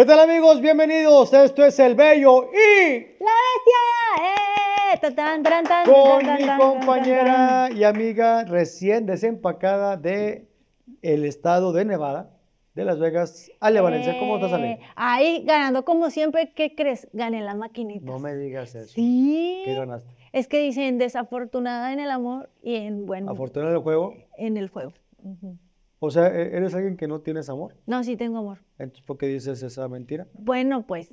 ¿Qué tal amigos? Bienvenidos. Esto es El Bello y... ¡La Bestia! Con mi compañera y amiga recién desempacada de el estado de Nevada, de Las Vegas, Ale Valencia. ¿Cómo estás, Ale? Eh, ahí ganando como siempre. ¿Qué crees? Gané las maquinitas. No me digas eso. Sí. ¿Qué ganaste? Es que dicen desafortunada en el amor y en, bueno... Afortunada en el juego. En el juego. O sea, ¿e-, ¿eres alguien que no tienes amor? No, sí tengo amor. Entonces, ¿por qué dices esa mentira? Bueno, pues,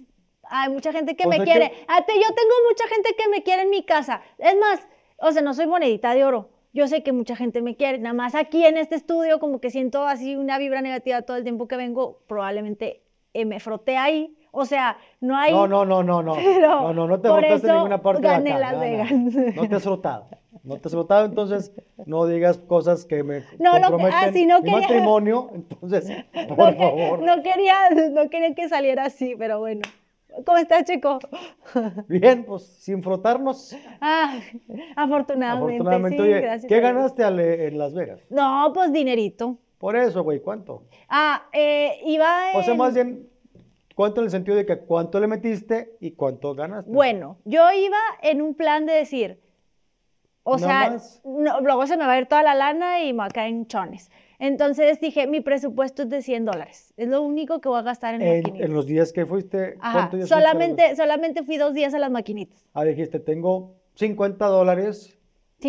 hay mucha gente que me quiere. yo tengo mucha gente que me quiere en mi casa. Es más, o sea, no soy monedita de oro. Yo sé que mucha gente me quiere. Nada más aquí en este estudio, como que siento así una vibra negativa todo el tiempo que vengo. Probablemente eh, me froté ahí. O sea, no hay. No, no, no, no, no. no, te frotaste en ninguna parte de acá, Las Vegas. no te has frotado no te has votado, entonces no digas cosas que me no, ah, comprometen no, ah, si no quería, matrimonio, entonces, por favor. No quería, no quería que saliera así, pero bueno. ¿Cómo estás, chico? Bien, pues sin frotarnos. Ah, afortunadamente. sí, gracias ¿Qué ganaste en Las Vegas? No, pues dinerito. Por eso, güey, ¿cuánto? Ah, eh, iba en... O sea, más bien, ¿cuánto en el sentido de que cuánto le metiste y cuánto ganaste? Bueno, yo iba en un plan de decir, o sea, luego se me va a ir toda la lana y me va a caer en chones. Entonces dije, mi presupuesto es de 100 dólares. Es lo único que voy a gastar en, el maquinitas. En los días que fuiste, Ajá. solamente, solamente fui dos días a las maquinitas. Ah, dijiste, tengo 50 dólares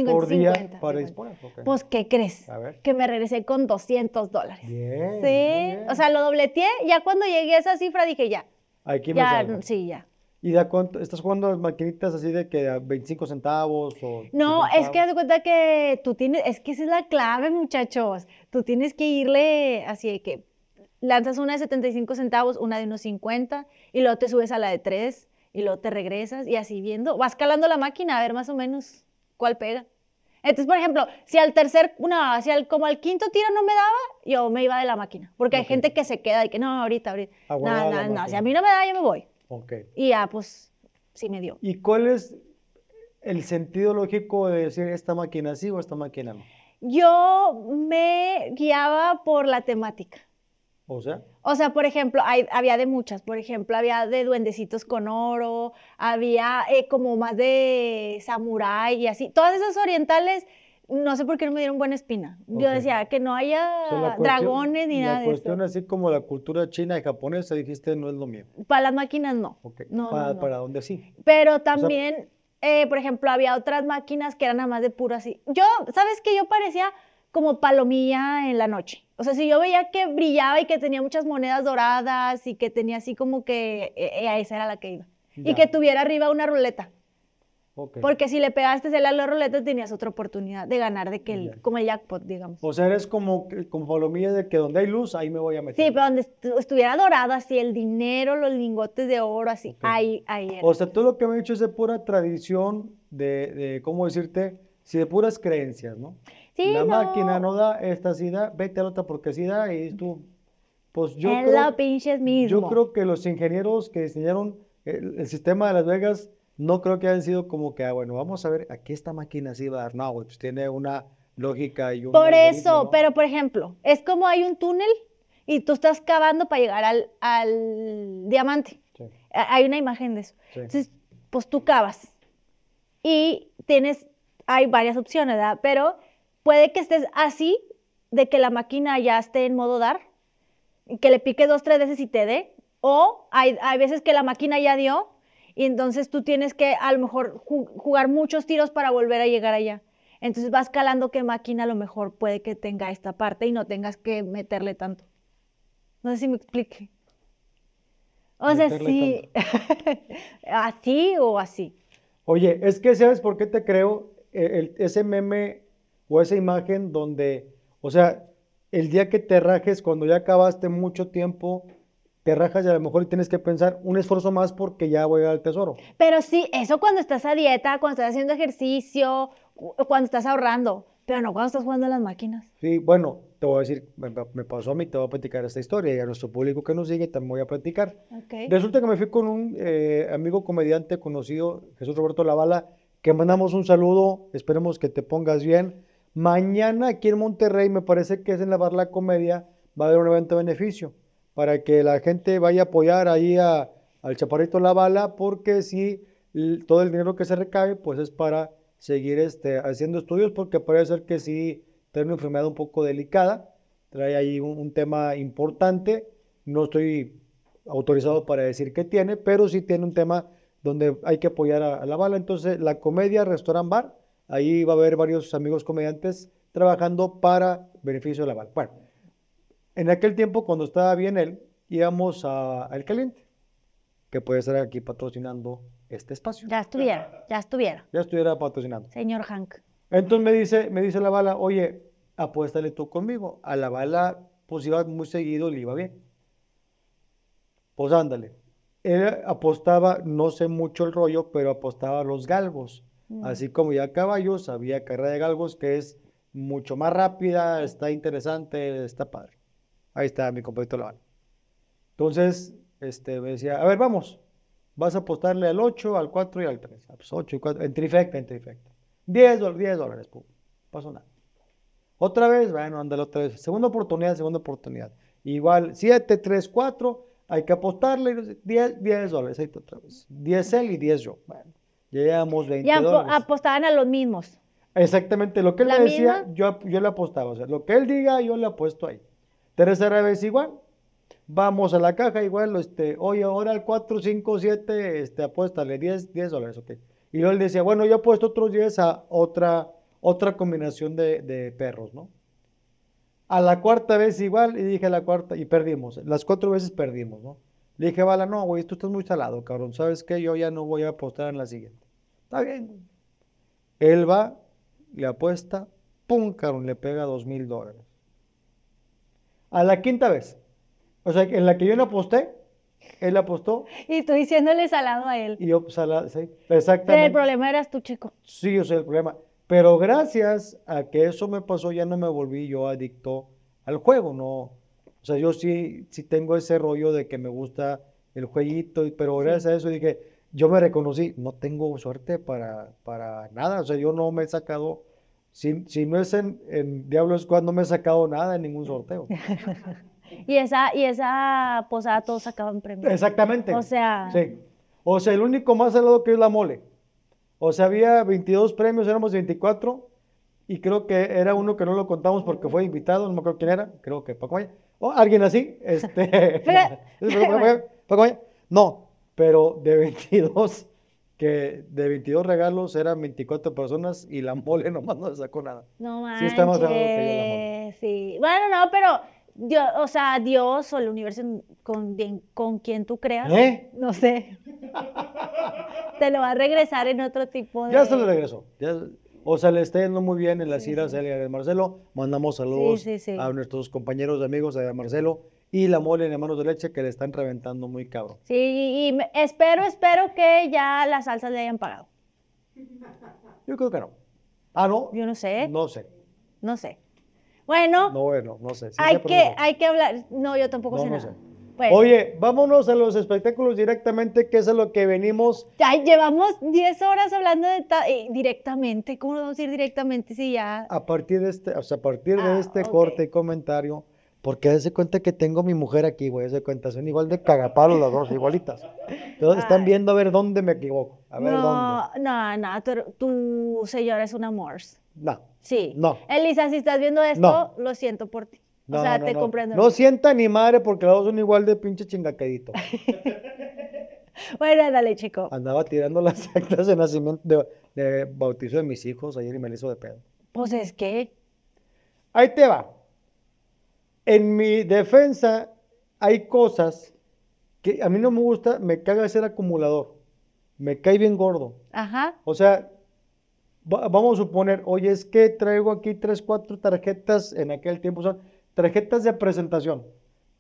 por día para disponer. Pues, ¿qué crees? Que me regresé con 200 dólares. Sí. O sea, lo dobleteé. Ya cuando llegué a esa cifra dije, ya. Aquí me ya, Sí, ya. ¿Y da ¿Estás jugando las maquinitas así de que a 25 centavos o...? No, es que haz de cuenta que tú tienes... Es que esa es la clave, muchachos. Tú tienes que irle así de que lanzas una de 75 centavos, una de unos 50, y luego te subes a la de 3, y luego te regresas, y así viendo. Vas calando la máquina a ver más o menos cuál pega. Entonces, por ejemplo, si al tercer, una, si al, como al quinto tiro no me daba, yo me iba de la máquina. Porque hay gente que se queda y que no, ahorita, ahorita. no no no. Si a mí no me da, yo me voy. Okay. Y ya, pues, sí me dio. ¿Y cuál es el sentido lógico de decir esta máquina sí o esta máquina no? Yo me guiaba por la temática. O sea. O sea, por ejemplo, había de muchas. Por ejemplo, había de duendecitos con oro, había eh, como más de samurái y así. Todas esas orientales no sé por qué no me dieron buena espina. Yo decía que no haya dragones ni nada de La cuestión así como la cultura china y japonesa, dijiste, no es lo mío. Para las máquinas no. ¿Para, dónde sí? Pero también, eh, por ejemplo, había otras máquinas que eran nada más de puro así. Yo, ¿sabes qué? Yo parecía como palomilla en la noche. O sea, si yo veía que brillaba y que tenía muchas monedas doradas y que tenía así como que e, e, esa era la que iba. Y que tuviera arriba una ruleta. Porque si le pegaste el a la ruleta, tenías otra oportunidad de ganar de que como el jackpot, digamos. O sea, eres como, como palomilla de que donde hay luz, ahí me voy a meter. Sí, pero donde estuviera dorada, así, el dinero, los lingotes de oro, así, ahí, ahí. O sea, todo lo que me he dicho es de pura tradición, de, ¿cómo decirte? Sí, de puras creencias, ¿no? Sí, La máquina no da, esta sí vete a la otra porque sí da, y tú... Pues yo pinches mismo. Yo creo que los ingenieros que diseñaron el sistema de Las Vegas no creo que hayan sido como que, ah, bueno, vamos a ver, aquí esta máquina se va a dar, no, pues tiene una lógica y un... Por eso, pero por ejemplo, es como hay un túnel y tú estás cavando para llegar al, diamante. Hay una imagen de eso. Entonces, pues tú cavas y tienes, hay varias opciones, ¿verdad? Pero puede que estés así, de que la máquina ya esté en modo dar, que le pique dos, tres veces y te dé, o hay, hay veces que la máquina ya dio y entonces tú tienes que a lo mejor jugar muchos tiros para volver a llegar allá. Entonces vas calando qué máquina a lo mejor puede que tenga esta parte y no tengas que meterle tanto. No sé si me explique. O sea, sí. así o así. Oye, es que ¿sabes por qué te creo e-, ese meme o esa imagen donde, o sea, el día que te rajes cuando ya acabaste mucho tiempo que rajas y a lo mejor tienes que pensar un esfuerzo más porque ya voy al tesoro. Pero sí, eso cuando estás a dieta, cuando estás haciendo ejercicio, cuando estás ahorrando, pero no cuando estás jugando a las máquinas. Sí, bueno, te voy a decir, me, pasó a mí, te voy a platicar esta historia y a nuestro público que nos sigue también voy a platicar. Okay. Resulta que me fui con un eh, amigo comediante conocido, Jesús Roberto Lavala, que mandamos un saludo, esperemos que te pongas bien. Mañana aquí en Monterrey, me parece que es en la Barla Comedia, va a haber un evento de beneficio para que la gente vaya a apoyar ahí al Chaparrito La Bala, porque si todo el dinero que se recabe, pues es para seguir este, haciendo estudios, porque parece ser que sí tiene una enfermedad un poco delicada, trae ahí un, tema importante, no estoy autorizado para decir qué tiene, pero sí tiene un tema donde hay que apoyar a, la bala. Entonces, la comedia Restaurant Bar, ahí va a haber varios amigos comediantes trabajando para beneficio de la bala. Bueno, en aquel tiempo, cuando estaba bien él, íbamos a al caliente, que puede estar aquí patrocinando este espacio. Ya estuviera, ya estuviera. Ya estuviera patrocinando. Señor Hank. Entonces me dice, me dice la bala, oye, apuéstale tú conmigo. A la bala, pues iba muy seguido, le iba bien. Pues ándale. Él apostaba, no sé mucho el rollo, pero apostaba a los galgos. Mm. Así como ya caballos, había carrera de galgos que es mucho más rápida, está interesante, está padre. Ahí está mi compadrito Laval. Entonces, este, me decía, a ver, vamos, vas a apostarle al 8, al 4 y al 3. 8 ah, pues, y 4, en trifecta, en trifecta. 10, 10 dólares, pum, pasó nada. Otra vez, bueno, andale otra vez. Segunda oportunidad, segunda oportunidad. Igual, 7, 3, 4, hay que apostarle 10, 10 dólares, ahí está otra vez. 10 él y 10 yo. Bueno, ya llevamos 20 y apostaban a los mismos. Exactamente, lo que él decía, yo, yo le apostaba. O sea, lo que él diga, yo le apuesto ahí. Tercera vez igual. Vamos a la caja, igual, este, oye, ahora al 4, 5, 7, este, apuéstale 10, 10 dólares, ok. Y luego él decía, bueno, yo apuesto otros 10 a otra, otra combinación de, perros, ¿no? A la cuarta vez igual, y dije a la cuarta, y perdimos. Las cuatro veces perdimos, ¿no? Le dije, Bala, no, güey, tú estás muy salado, cabrón. ¿Sabes qué? Yo ya no voy a apostar en la siguiente. Está bien, Él va, le apuesta, pum, cabrón, le pega dos mil dólares. A la quinta vez. O sea, en la que yo no aposté, él apostó. Y tú diciéndole salado a él. Y yo, pues, salado, sí, exactamente. el problema eras tú, chico. Sí, o sea, el problema. Pero gracias a que eso me pasó, ya no me volví yo adicto al juego, ¿no? O sea, yo sí, sí tengo ese rollo de que me gusta el jueguito, pero gracias a eso dije, yo me reconocí, no tengo suerte para, para nada, o sea, yo no me he sacado si, no es en, Diablo Squad, no me he sacado nada en ningún sorteo. y, esa, y esa posada todos sacaban premios. Exactamente. O sea. Sí. O sea, el único más salado que es la mole. O sea, había 22 premios, éramos 24. Y creo que era uno que no lo contamos porque fue invitado, no me acuerdo quién era, creo que Paco Maya. O alguien así. Este, Paco No, pero de 22 que de 22 regalos eran 24 personas y la mole nomás no le sacó nada. No mames, Sí está más que yo la mole. Sí. Bueno, no, pero o sea, Dios o el universo con, con quien tú creas, ¿Eh? no sé. te lo va a regresar en otro tipo de... Ya se lo regresó. o sea, le está yendo muy bien en las iras a Marcelo. Mandamos saludos a nuestros compañeros, y amigos de Marcelo y la mole en hermanos de leche que le están reventando muy cabro. Sí, y espero, espero que ya las salsas le hayan pagado. Yo creo que no. Ah, no. Yo no sé. No sé. No sé. Bueno. No, bueno, no sé. hay, que, hay que hablar. No, yo tampoco sé no nada. Sé. Oye, vámonos a los espectáculos directamente, que es a lo que venimos. Ya llevamos 10 horas hablando de eh, directamente. ¿Cómo vamos a ir directamente si ya.? A partir de este, o sea, a partir de ah, este corte y comentario. Porque hace cuenta que tengo mi mujer aquí, güey, Se cuenta, son igual de cagapalos las dos, igualitas. Entonces están viendo a ver dónde me equivoco, a ver no, dónde. No, no, tu, er, tu señora es una Morse. No. Sí. No. Elisa, si estás viendo esto, lo siento por ti. No, o sea, te comprendo. No sienta ni madre porque las dos son igual de pinche chingaquedito. bueno, dale, chico. Andaba tirando las actas de nacimiento, de, bautizo de mis hijos ayer y me hizo de pedo. Pues es que... Ahí te va. En mi defensa hay cosas que a mí no me gusta, me caga ser acumulador. Me cae bien gordo. Ajá. O sea, vamos a suponer, oye, es que traigo aquí tres, cuatro tarjetas, en aquel tiempo son tarjetas de presentación,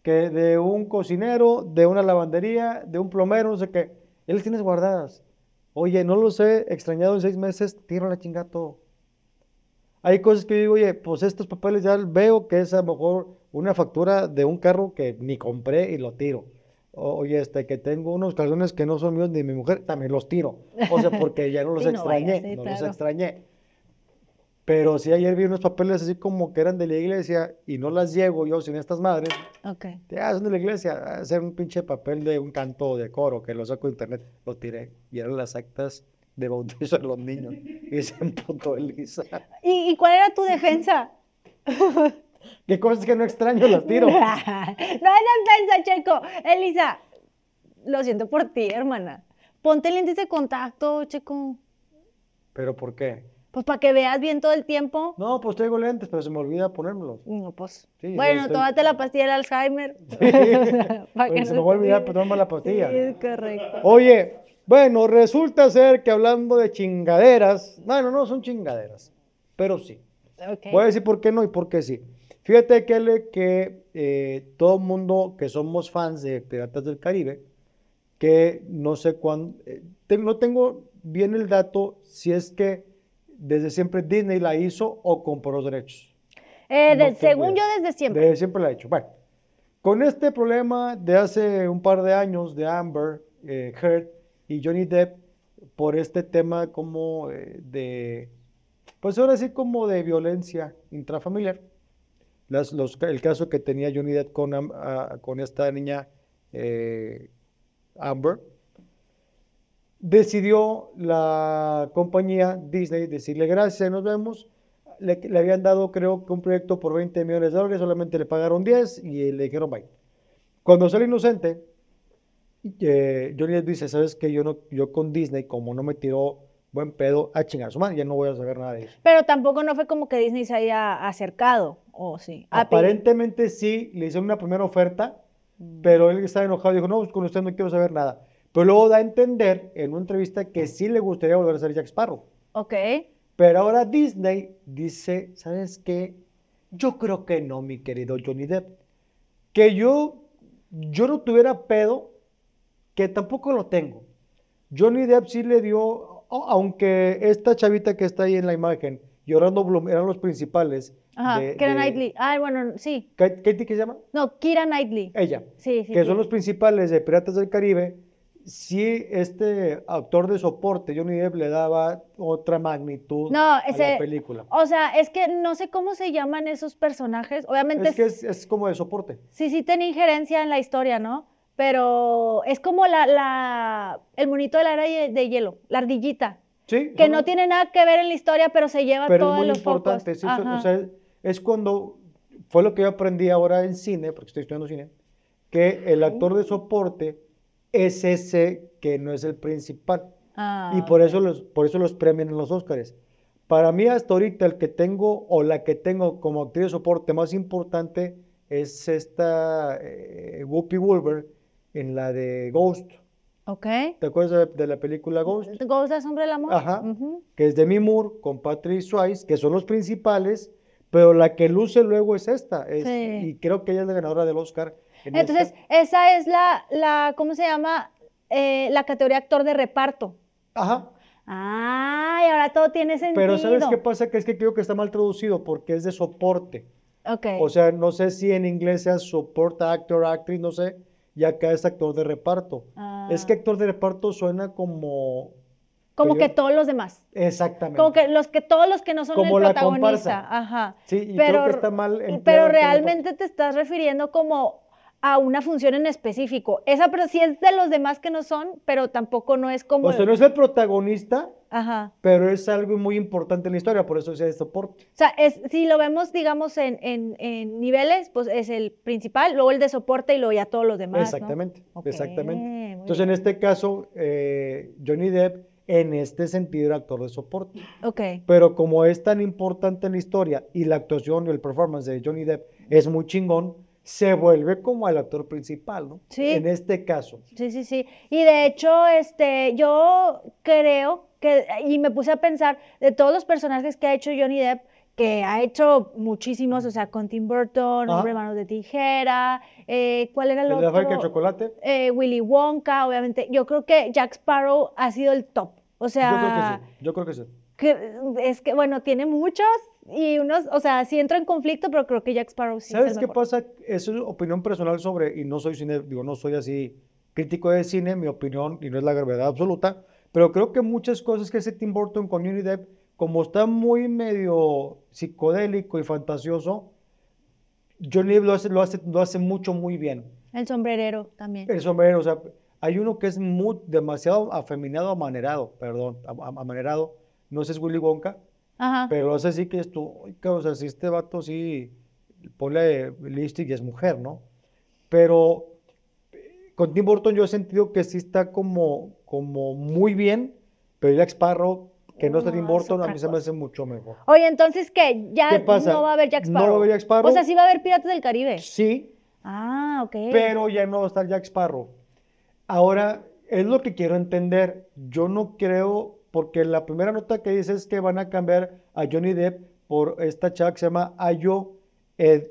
que de un cocinero, de una lavandería, de un plomero, no sé qué. Él las tienes guardadas. Oye, no los he extrañado en seis meses, tiro la chingada todo. Hay cosas que digo, oye, pues estos papeles ya veo que es a lo mejor una factura de un carro que ni compré y lo tiro. Oye, este, que tengo unos calzones que no son míos ni mi mujer, también los tiro. O sea, porque ya no los extrañé, no, los extrañé. Pero si ayer vi unos papeles así como que eran de la iglesia y no las llevo yo sin estas madres. Ok. Ya, ah, son de la iglesia. Hacer un pinche papel de un canto de coro que lo saco de internet. Lo tiré. Y eran las actas de bautizo a los niños. Y se emputó Elisa. ¿Y, cuál era tu defensa? ¿Qué cosas que no extraño las tiro? no hay defensa, Checo. Elisa, lo siento por ti, hermana. Ponte lentes de contacto, Checo. ¿Pero por qué? Pues para que veas bien todo el tiempo. No, pues tengo lentes, pero se me olvida ponérmelos. No, pues. bueno, tomate la pastilla del Alzheimer. se me va a olvidar, pero toma la pastilla. Sí, correcto. Oye, bueno, resulta ser que hablando de chingaderas, bueno, no son chingaderas, pero sí. Voy a decir por qué no y por qué sí. Fíjate, Kele, que eh, todo el mundo que somos fans de Piratas del Caribe, que no sé cuándo, eh, no tengo bien el dato si es que desde siempre Disney la hizo o compró los derechos. Eh, según yo, desde siempre. Desde siempre la ha hecho. Bueno, con este problema de hace un par de años de Amber Heard, y Johnny Depp por este tema como eh, de, pues ahora sí como de violencia intrafamiliar. Las, el caso que tenía Johnny Depp con, con esta niña eh, Amber, decidió la compañía Disney decirle gracias, nos vemos. Le, le, habían dado creo que un proyecto por 20 millones de dólares, solamente le pagaron 10 y le dijeron bye. Cuando sale inocente, eh, Johnny Depp dice, ¿sabes qué? Yo, no, yo con Disney, como no me tiró buen pedo, a chingar a su madre, ya no voy a saber nada de eso. Pero tampoco no fue como que Disney se haya acercado, o sí. Ah, Aparentemente sí, le hicieron una primera oferta, mm. pero él estaba enojado y dijo, no, pues, con usted no quiero saber nada. Pero luego da a entender en una entrevista que sí le gustaría volver a ser Jack Sparrow. Ok. Pero ahora Disney dice, ¿sabes qué? Yo creo que no, mi querido Johnny Depp. Que yo, yo no tuviera pedo que tampoco lo tengo. Johnny Depp sí le dio, oh, aunque esta chavita que está ahí en la imagen llorando Bloom eran los principales. Ajá, Kira Knightley. Ah, bueno, sí. ¿Katie qué se llama? No, Kira Knightley. Ella. Sí, sí. Que son los principales de Piratas del Caribe. Sí, este actor de soporte, Johnny Depp, le daba otra magnitud a la película. O sea, es que no sé cómo se llaman esos personajes. Obviamente. Es que es, es como de soporte. Sí, sí, tiene injerencia en la historia, ¿no? pero es como la, el monito de la era de hielo, la ardillita. Sí, que no tiene nada que ver en la historia, pero se lleva todos muy los importante, es cuando fue lo que yo aprendí ahora en cine, porque estoy estudiando cine, que el actor de soporte es ese que no es el principal. Ah, y por eso los por eso los premian en los Óscares. Para mí hasta ahorita el que tengo o la que tengo como actriz de soporte más importante es esta eh, Whoopi Wolver en la de Ghost. Ok. ¿Te acuerdas de, la película Ghost? Ghost la hombre del amor. Ajá. Que es Demi Moore con Patrick Swayze, que son los principales, pero la que luce luego es esta. Y creo que ella es la ganadora del Oscar. Entonces, esa es la, la, ¿cómo se llama? Eh, la categoría actor de reparto. Ajá. Ah, y ahora todo tiene sentido. Pero ¿sabes qué pasa? Que es que creo que está mal traducido porque es de soporte. O sea, no sé si en inglés sea support actor, actriz, no sé, y acá es actor de reparto. Es que ah. actor de reparto suena como... Como que, todos los demás. Exactamente. Como que los que todos los que no son el protagonista. Ajá. Sí, pero, creo que está mal. Pero realmente te estás refiriendo como a una función en específico. Esa pero sí es de los demás que no son, pero tampoco no es como... O sea, no es el protagonista, pero es algo muy importante en la historia, por eso es de soporte. O sea, si lo vemos, digamos, en, niveles, pues es el principal, luego el de soporte y luego ya todos los demás. Exactamente, exactamente. Entonces, en este caso, eh, Johnny Depp, en este sentido, era actor de soporte. Ok. Pero como es tan importante en la historia y la actuación y el performance de Johnny Depp es muy chingón, se vuelve como el actor principal, ¿no? Sí. En este caso. Sí, sí, sí. Y de hecho, este, yo creo y me puse a pensar de todos los personajes que ha hecho Johnny Depp, que ha hecho muchísimos, o sea, con Tim Burton, Hombre Manos de Tijera, eh, ¿cuál era el, otro? ¿El de chocolate? Eh, Willy Wonka, obviamente. Yo creo que Jack Sparrow ha sido el top, o sea... Yo creo que sí, que es que, bueno, tiene muchos y unos, o sea, sí entro en conflicto, pero creo que Jack Sparrow sí ¿Sabes es el qué pasa? Esa es opinión personal sobre, y no soy cine, digo, no soy así crítico de cine, mi opinión, y no es la gravedad absoluta, pero creo que muchas cosas que hace Tim Burton con Johnny Depp, como está muy medio psicodélico y fantasioso, Johnny Depp lo hace, lo hace, mucho, muy bien. El sombrerero también. El sombrerero, o sea, hay uno que es muy, demasiado afeminado, amanerado, perdón, amanerado. No sé si es Willy Wonka, Ajá. pero hace así que es tú, o sea, si este vato sí ponle lipstick y es mujer, ¿no? Pero eh, con Tim Burton yo he sentido que sí está como, como muy bien, pero Jack Sparrow, que no está en Tim a mí se me hace mucho mejor. Oye, entonces, ¿qué? ¿Ya no va a haber Jack Sparrow? No va a haber O sea, sí va a haber Piratas del Caribe. Sí. Ah, ok. Pero ya no va a estar Jack Sparrow. Ahora, es lo que quiero entender. Yo no creo, porque la primera nota que dice es que van a cambiar a Johnny Depp por esta chava que se llama Ayo Ed,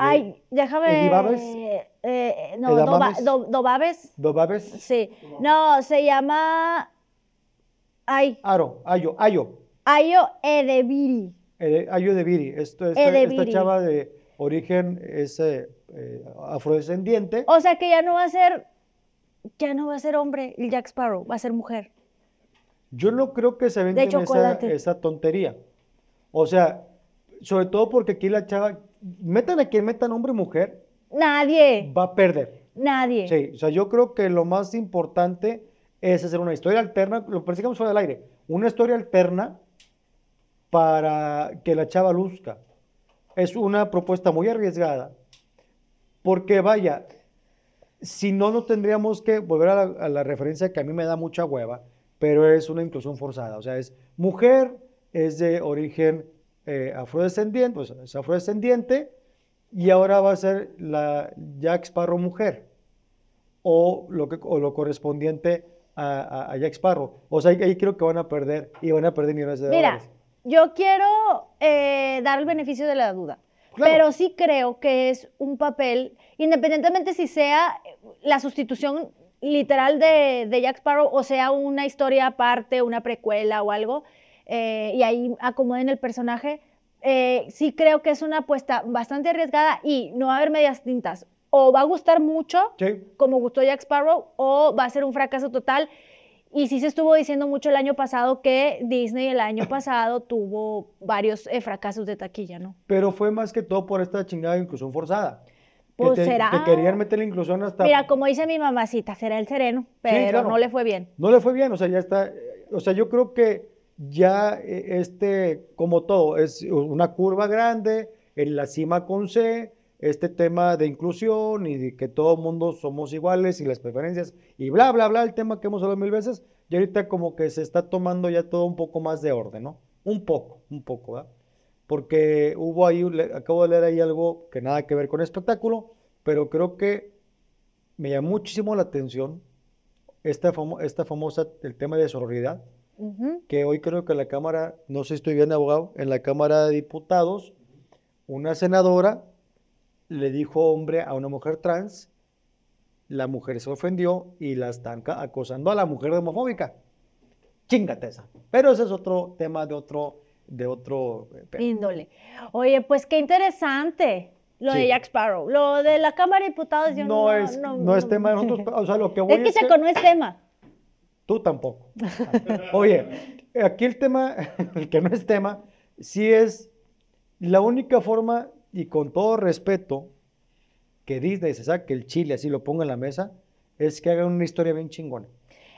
Ay, déjame... Eddie eh, no, do, Sí. No, se llama... Ay. Aro, Ayo, Ayo. Ayo Edebiri. Ayo Edebiri. Esto, este, esta, chava de origen eh, eh, afrodescendiente. O sea que ya no va a ser... Ya no va a ser hombre el Jack Sparrow, va a ser mujer. Yo no creo que se venga esa, esa tontería. O sea, sobre todo porque aquí la chava, metan aquí, metan hombre y mujer, Nadie. Va a perder. Nadie. Sí, o sea, yo creo que lo más importante es hacer una historia alterna, lo platicamos fuera del aire, una historia alterna para que la chava luzca. Es una propuesta muy arriesgada, porque vaya, si no, no tendríamos que volver a la, referencia que a mí me da mucha hueva, pero es una inclusión forzada. O sea, es mujer, es de origen eh, afrodescendiente, pues es afrodescendiente, y ahora va a ser la Jack Sparrow mujer o lo, que, o lo correspondiente a, a, Jack Sparrow. O sea, ahí, creo que van a perder y van a perder millones de Mira, dólares. Mira, yo quiero eh, dar el beneficio de la duda. Pero sí creo que es un papel, independientemente si sea la sustitución literal de, de Jack Sparrow o sea una historia aparte, una precuela o algo, eh, y ahí acomoden el personaje, eh, sí creo que es una apuesta bastante arriesgada y no va a haber medias tintas. O va a gustar mucho, como gustó Jack Sparrow, o va a ser un fracaso total. Y sí se estuvo diciendo mucho el año pasado que Disney el año pasado tuvo varios eh, fracasos de taquilla, ¿no? Pero fue más que todo por esta chingada de inclusión forzada. Pues será. Que querían meter la inclusión hasta. Mira, como dice mi mamacita, será el sereno, pero no le fue bien. No le fue bien, o sea, ya está. O sea, yo creo que ya e, este, como todo, es una curva grande, en la cima con C, este tema de inclusión y que todo el mundo somos iguales y las preferencias y bla, bla, bla, el tema que hemos hablado mil veces, y ahorita como que se está tomando ya todo un poco más de orden, ¿no? Un poco, un poco, ¿verdad? Porque hubo ahí, acabo de leer ahí algo que nada que ver con espectáculo, pero creo que me llamó muchísimo la atención esta, esta famosa, el tema de sororidad, que hoy creo que en la Cámara, no sé si estoy bien abogado, en la Cámara de Diputados, una senadora le dijo hombre a una mujer trans, la mujer se ofendió y la están acosando a la mujer homofóbica. Chingate esa. Pero ese es otro tema de otro... De otro eh, índole. Oye, pues qué interesante lo de Jack Sparrow. Lo de la Cámara de Diputados, no, es, tema de nosotros. es que tema tampoco. Oye, aquí el tema, el que no es tema, sí es la única forma, y con todo respeto, que Disney se saque el chile así lo ponga en la mesa, es que haga una historia bien chingona.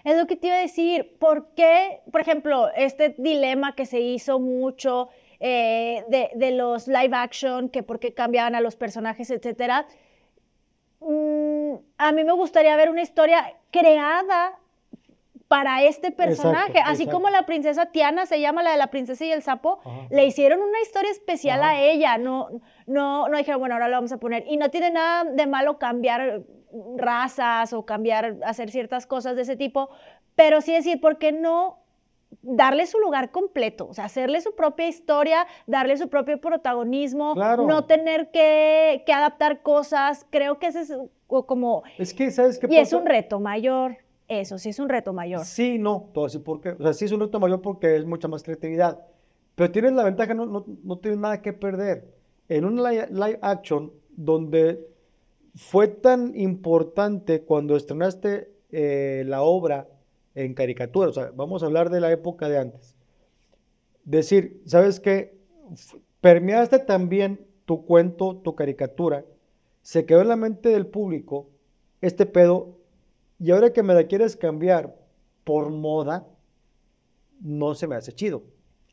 Es lo que te iba a decir, ¿por qué, por ejemplo, este dilema que se hizo mucho eh, de, los live action, que por qué cambiaban a los personajes, etcétera? Mm, a mí me gustaría ver una historia creada para este personaje. Así como la princesa Tiana se llama la de la princesa y el sapo, le hicieron una historia especial a ella. No, no, no dijeron, bueno, ahora lo vamos a poner. Y no tiene nada de malo cambiar razas o cambiar, hacer ciertas cosas de ese tipo, pero sí decir, ¿por qué no darle su lugar completo, o sea, hacerle su propia historia, darle su propio protagonismo, no tener que, adaptar cosas, creo que ese es como... Es que, Y es un reto mayor eso, sí es un reto mayor. Sí, no, todo así porque, o sea, sí es un reto mayor porque es mucha más creatividad, pero tienes la ventaja, no, no, no tienes nada que perder. En un live action donde fue tan importante cuando estrenaste eh, la obra en caricatura, o sea, vamos a hablar de la época de antes. Decir, ¿sabes qué? Permeaste también tu cuento, tu caricatura, se quedó en la mente del público, este pedo y ahora que me la quieres cambiar por moda, no se me hace chido.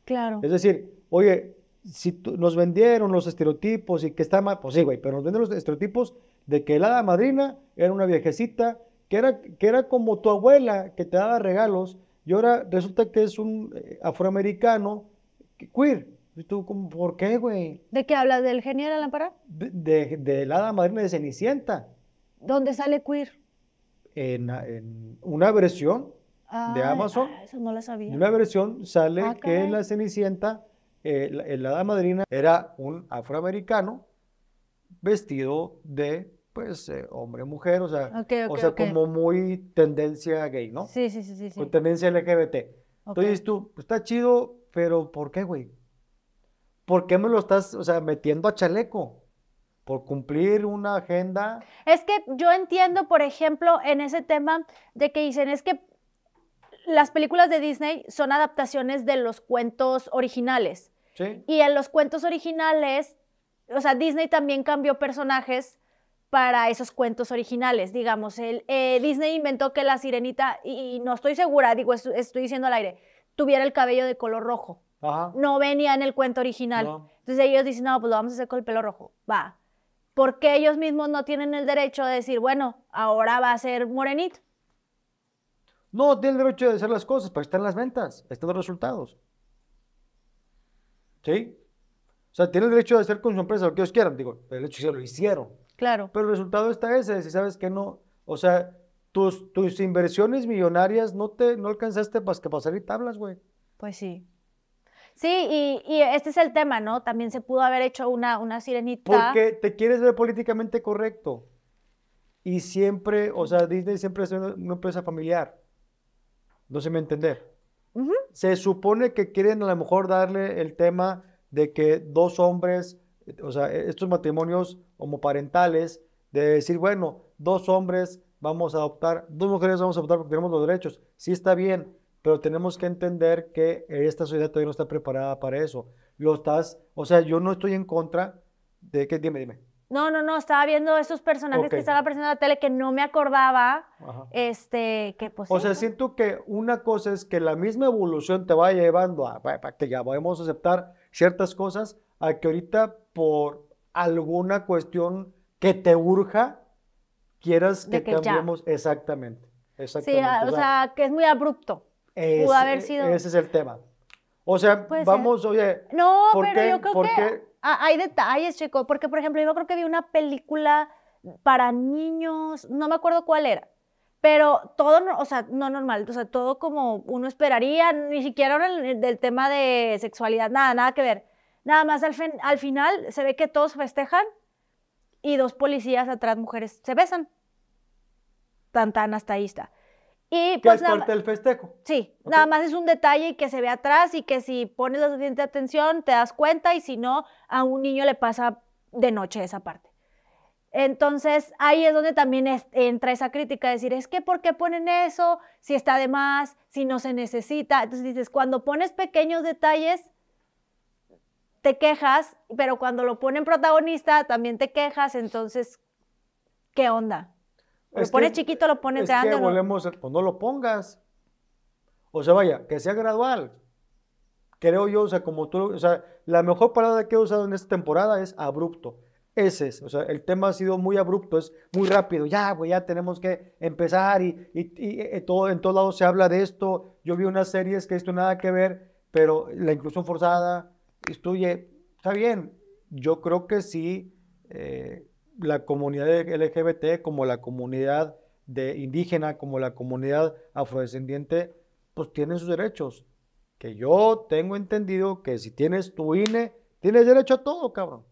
Claro. Es decir, oye, si nos vendieron los estereotipos y que está mal, pues sí, güey, pero nos vendieron los estereotipos de que la hada madrina era una viejecita que era, que era como tu abuela que te daba regalos y ahora resulta que es un eh, afroamericano queer. ¿Y tú, como, por qué, güey? ¿De qué hablas? ¿Del genio de la lámpara? De, de, la hada madrina de Cenicienta. ¿Dónde sale queer? en, una versión de ah, Amazon, ah, una versión sale ah, que la Cenicienta, eh, la, eh, madrina, era un afroamericano vestido de pues eh, hombre mujer, o sea, o sea como muy tendencia gay, ¿no? Sí, sí, sí, sí. tendencia LGBT. Entonces tú, pues, está chido, pero ¿por qué, güey? ¿Por qué me lo estás, o sea, metiendo a chaleco? por cumplir una agenda. Es que yo entiendo, por ejemplo, en ese tema de que dicen, es que las películas de Disney son adaptaciones de los cuentos originales. Sí. Y en los cuentos originales, o sea, Disney también cambió personajes para esos cuentos originales, digamos. El, eh, Disney inventó que la sirenita, y, no estoy segura, digo, estoy diciendo al aire, tuviera el cabello de color rojo. Ajá. No venía en el cuento original. Entonces ellos dicen, no, pues lo vamos a hacer con el pelo rojo. Va, qué ellos mismos no tienen el derecho de decir, bueno, ahora va a ser morenito? No, tienen el derecho de hacer las cosas, pero están las ventas, están los resultados. ¿Sí? O sea, tienen el derecho de hacer con su empresa lo que ellos quieran, digo, el hecho que lo hicieron. Claro. Pero el resultado está ese, si sabes que no, o sea, tus, tus inversiones millonarias no te no alcanzaste para que pasar tablas, güey. Pues sí. Sí, y, este es el tema, ¿no? También se pudo haber hecho una, una sirenita. Porque te quieres ver políticamente correcto. Y siempre, o sea, Disney siempre es una, empresa familiar. No se me entender. Se supone que quieren a lo mejor darle el tema de que dos hombres, o sea, e, estos matrimonios homoparentales, de decir, bueno, dos hombres vamos a adoptar, dos mujeres vamos a adoptar porque tenemos los derechos. Sí está bien, pero tenemos que entender que esta sociedad todavía no está preparada para eso. Lo estás, o sea, yo no estoy en contra de que, dime, dime. No, no, no, estaba viendo esos personajes que estaba apareciendo en la tele que no me acordaba, este, que pues, O sea, siento que una cosa es que la misma evolución te va llevando a, que ya podemos aceptar ciertas cosas, a que ahorita por alguna cuestión que te urja, quieras que, cambiemos exactamente. exactamente. Sí, o, sea, que es muy abrupto. Ese es el tema. O sea, vamos, oye. No, pero yo creo que hay detalles, chico. Porque, por ejemplo, yo creo que vi una película para niños, no me acuerdo cuál era. Pero todo, o sea, no normal, o sea, todo como uno esperaría, ni siquiera del tema de sexualidad, nada, nada que ver. Nada más al, final se ve que todos festejan y dos policías atrás, mujeres, se besan. Tan, tan, hasta y pues, que es parte del festejo. Sí, nada más es un detalle que se ve atrás y que si pones la suficiente atención te das cuenta y si no, a un niño le pasa de noche esa parte. Entonces ahí es donde también entra esa crítica, decir, es que ¿por qué ponen eso? Si está de más, si no se necesita. Entonces dices, cuando pones pequeños detalles, te quejas, pero cuando lo ponen protagonista, también te quejas, entonces, ¿qué onda? Lo pones chiquito, lo pones es volvemos, no? Pues no lo pongas. O sea, vaya, que sea gradual. Creo yo, o sea, como tú, o sea, la mejor palabra que he usado en esta temporada es abrupto. Ese es, o sea, el tema ha sido muy abrupto, es muy rápido, ya, pues ya tenemos que empezar y, eh, todo, en todos lados se habla de esto. Yo vi unas series que esto nada que ver, pero la inclusión forzada, oye, está bien. Yo creo que sí, eh, la comunidad LGBT, como la comunidad de indígena, como la comunidad afrodescendiente, pues tienen sus derechos. Que yo tengo entendido que si tienes tu INE, tienes derecho a todo, cabrón.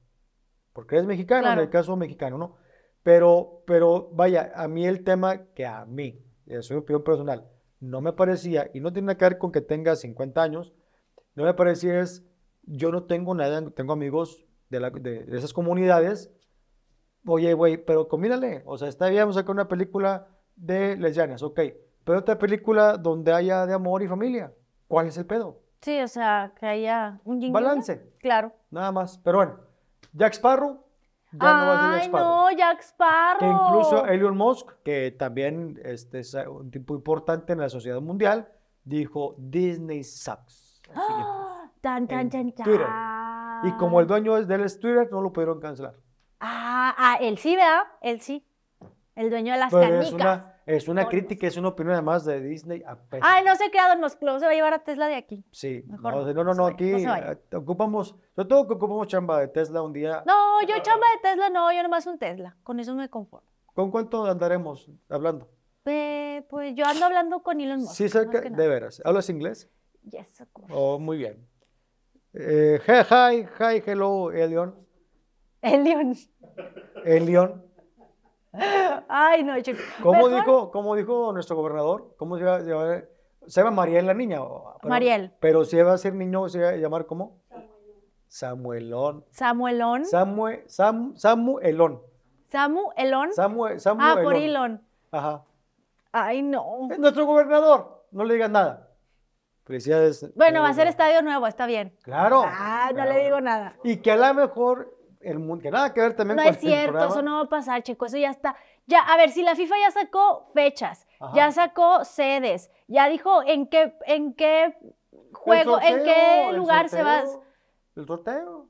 Porque eres mexicano, en el caso mexicano, ¿no? Pero, pero vaya, a mí el tema que a mí, es un opinión personal, no me parecía, y no tiene nada que ver con que tenga 50 años, no me parecía es, yo no tengo nada, tengo amigos de esas comunidades oye, güey, pero combínale. O sea, está bien, vamos a sacar una película de lesbianas, ok. Pero otra película donde haya de amor y familia. ¿Cuál es el pedo? Sí, o sea, que haya un balance. Claro. Nada más. Pero bueno, Jack Sparrow. Ya Ay, no va a Jack Sparrow. no, Jack Sparrow. Que incluso Elon Musk, que también este, es eh, un tipo importante en la sociedad mundial, dijo Disney sucks. ¡Ah! Tan, tan, tan, Twitter. Y como el dueño es del Twitter, no lo pudieron cancelar. Ah, ah, él sí, ¿verdad? Él sí. El dueño de las Pero Es una, crítica, es una opinión además de Disney. Ay, no se crea Don Moscló, se va a llevar a Tesla de aquí. Sí, no, no, no, aquí eh, ocupamos, yo tengo que ocupamos chamba de Tesla un día. No, yo chamba de Tesla no, yo nomás un Tesla, con eso me conformo. ¿Con cuánto andaremos hablando? pues yo ando hablando con Elon Musk. Sí, cerca, de veras. ¿Hablas inglés? Yes, of course. Oh, muy bien. Eh, hi, hi, hello, Elion. Elion. Elion. Ay, no, chico. ¿Cómo dijo, ¿Cómo dijo nuestro gobernador? ¿Cómo se va, a llamar? se llama Mariel la niña? Mariel. Pero si va a ser niño, ¿se va a llamar cómo? Samuelón. Samuelón. Sam, Samuelón. Elón. Samuel, Samuelón. Ah, por Elon. Ajá. Ay, no. Es nuestro gobernador. No le digas nada. Felicidades. Bueno, eh, va a ser estadio nuevo, está bien. Claro. Ah, no le digo nada. Y que a lo mejor nada que ver también no es cierto, eso no va a pasar, chico, eso ya está. Ya, a ver, si la FIFA ya sacó fechas, ya sacó sedes, ya dijo en qué, en qué juego, en qué lugar se va. El sorteo.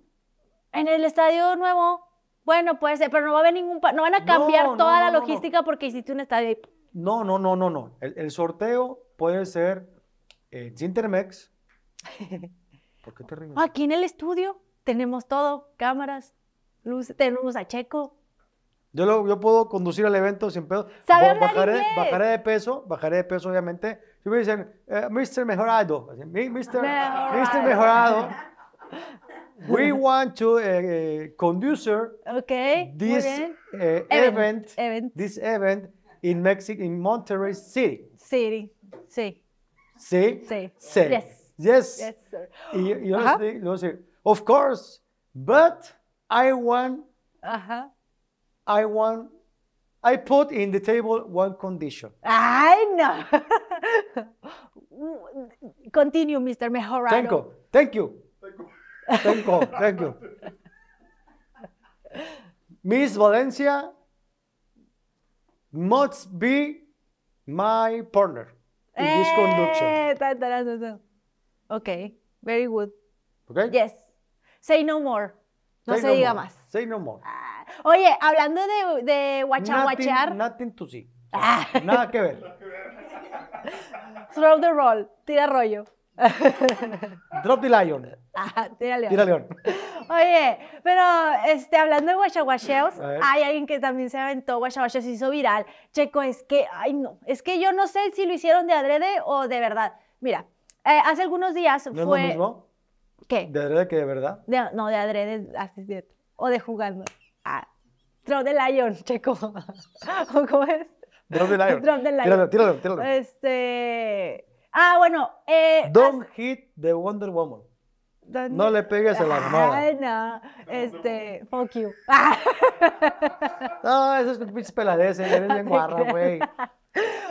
En el estadio nuevo. Bueno, puede ser, pero no va a haber ningún, no van a cambiar toda la logística porque hiciste un estadio. No, no, no, no, no. El, sorteo puede ser en Intermex. ¿Por qué te Aquí en el estudio tenemos todo, cámaras, tenemos a Checo. Yo, lo, yo puedo conducir al evento sin pedo. ¿Sabe bajaré, bajaré de peso, bajaré de peso, obviamente. Si me dicen, eh, Mr. Mejorado, Mr. Mejorado. Mr. Mejorado. We want to uh, okay, this event, this event in Mexico, in Monterrey City. City, sí. ¿Sí? Sí. sí. Yes. Yes. sir. Y, yo, les, yo of course, but I want, huh. I want, I put in the table one condition. I know. Continue, Mr. Mejorado. Thank you. Thank you. Thank you. Thank you. Miss Valencia must be my partner in eh, this conduction. Eh, okay, very good. Okay? Yes. Say no more. No se diga más. Say no more. Ah. oye, hablando de, de guachaguachear. Nothing, to see. Nada que ver. Throw the roll. Tira rollo. Drop the lion. tira león. Oye, pero este, hablando de guachaguacheos, hay alguien que también se aventó guachaguacheos y hizo viral. Checo, es que, ay no, es que yo no sé si lo hicieron de adrede o de verdad. Mira, eh, hace algunos días fue... ¿Qué? ¿De adrede que de verdad? no, de adrede, así es O de jugando. Ah, Tron de Lion, checo. ¿O cómo es? Drop de Lion. Tíralo, tíralo, tíralo. Este... Ah, bueno. Eh, don't ah, hit the Wonder Woman. No le pegues a la Ay, ah, no. Este, fuck you. No, eso es un pinche peladez, eh, eres bien guarra, güey.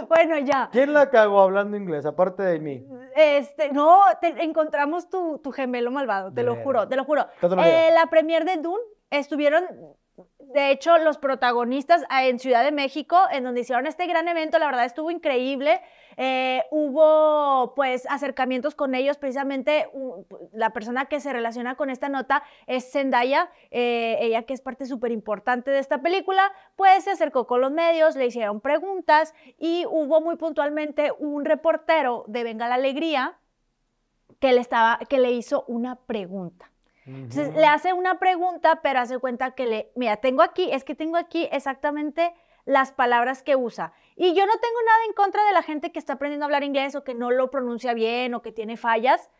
Bueno, ya. ¿Quién la cagó hablando inglés, aparte de mí? Este, no, encontramos tu, gemelo malvado, te lo juro, te lo juro. Eh, la premier de Dune estuvieron de hecho, los protagonistas ah, en Ciudad de México, en donde hicieron este gran evento, la verdad estuvo increíble. Eh, hubo pues acercamientos con ellos, precisamente la persona que se relaciona con esta nota es Zendaya, eh, ella que es parte súper importante de esta película, pues se acercó con los medios, le hicieron preguntas y hubo muy puntualmente un reportero de Venga la Alegría que le, estaba, que le hizo una pregunta le hace una pregunta, pero hace cuenta que le, mira, tengo aquí, es que tengo aquí exactamente las palabras que usa. Y yo no tengo nada en contra de la gente que está aprendiendo a hablar inglés o que no lo pronuncia bien o que tiene fallas.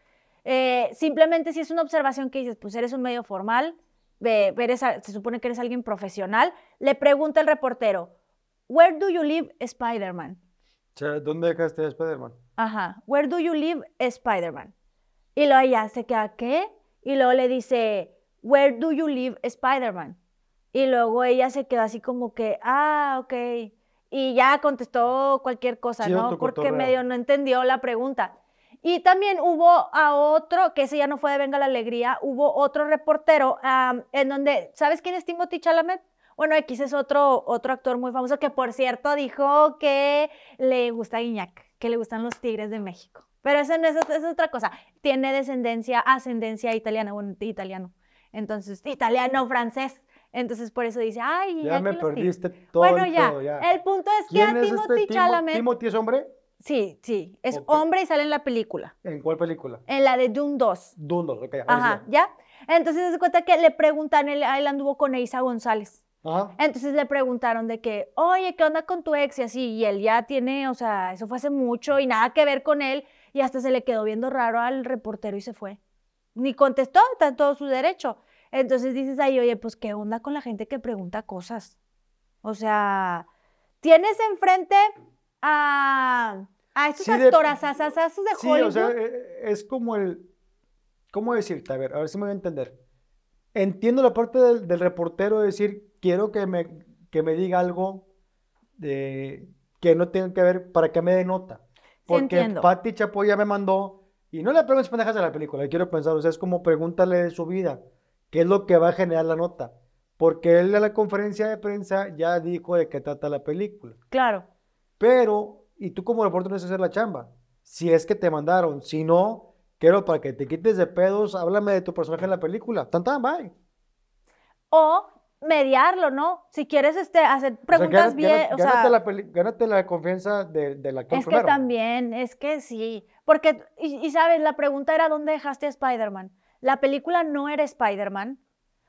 Eh, simplemente si es una observación que dices, pues eres un medio formal, se supone que eres alguien profesional, le pregunta el reportero, Where do you live, Spider-Man? ¿Dónde dejaste a Spider-Man? Ajá, Where do you live, Spider-Man? Y lo ella se queda, ¿qué? Y luego le dice, Where do you live, Spider-Man? Y luego ella se quedó así como que, ah, ok. Y ya contestó cualquier cosa, ¿no? Porque medio no entendió la pregunta. Y también hubo a otro, que ese ya no fue de Venga la Alegría, hubo otro reportero en donde, ¿sabes quién es Timothy Chalamet? Bueno, X es otro, otro actor muy famoso que, por cierto, dijo que le gusta Iñak que le gustan los tigres de México. Pero eso no es, es otra cosa. Tiene descendencia, ascendencia italiana, bueno, italiano. Entonces, italiano, francés. Entonces por eso dice, ay, ya me perdiste todo. Bueno, ya. El punto es que a es este Timothy ¿Timothy es hombre? Sí, sí. Es hombre y sale en la película. ¿En cuál película? En la de Dune 2. Dune 2, Ajá, ya. Entonces se cuenta que le preguntan, él, él anduvo con Eiza González. Entonces le preguntaron de que, oye, ¿qué onda con tu ex? Y así, y él ya tiene, o sea, eso fue hace mucho y nada que ver con él, y hasta se le quedó viendo raro al reportero y se fue. Ni contestó, está en todo su derecho. Entonces dices ahí, oye, pues qué onda con la gente que pregunta cosas. O sea, tienes enfrente a, a estos de, sí, o sea, e-, es como el, ¿cómo decirte? A ver, a ver si me voy a entender. Entiendo la parte del, del reportero de decir, quiero que me, me diga algo de, que no tenga que ver, para que me denota. Porque sí, Patti Chapoy ya me mandó, y no le preguntes pendejas de la película, quiero pensar, o sea, es como pregúntale de su vida, qué es lo que va a generar la nota. Porque él en la conferencia de prensa ya dijo de qué trata la película. Claro. Pero, y tú como reportero necesitas hacer la chamba. Si es que te mandaron, si no, quiero para que te quites de pedos, háblame de tu personaje en la película. Tan, tan, bye. O mediarlo, ¿no? Si quieres este, hacer preguntas bien, gánate, la la confianza de, la Es que también, es que sí, porque, y, sabes, la pregunta era ¿dónde dejaste a Spider-Man? La película no era Spider-Man,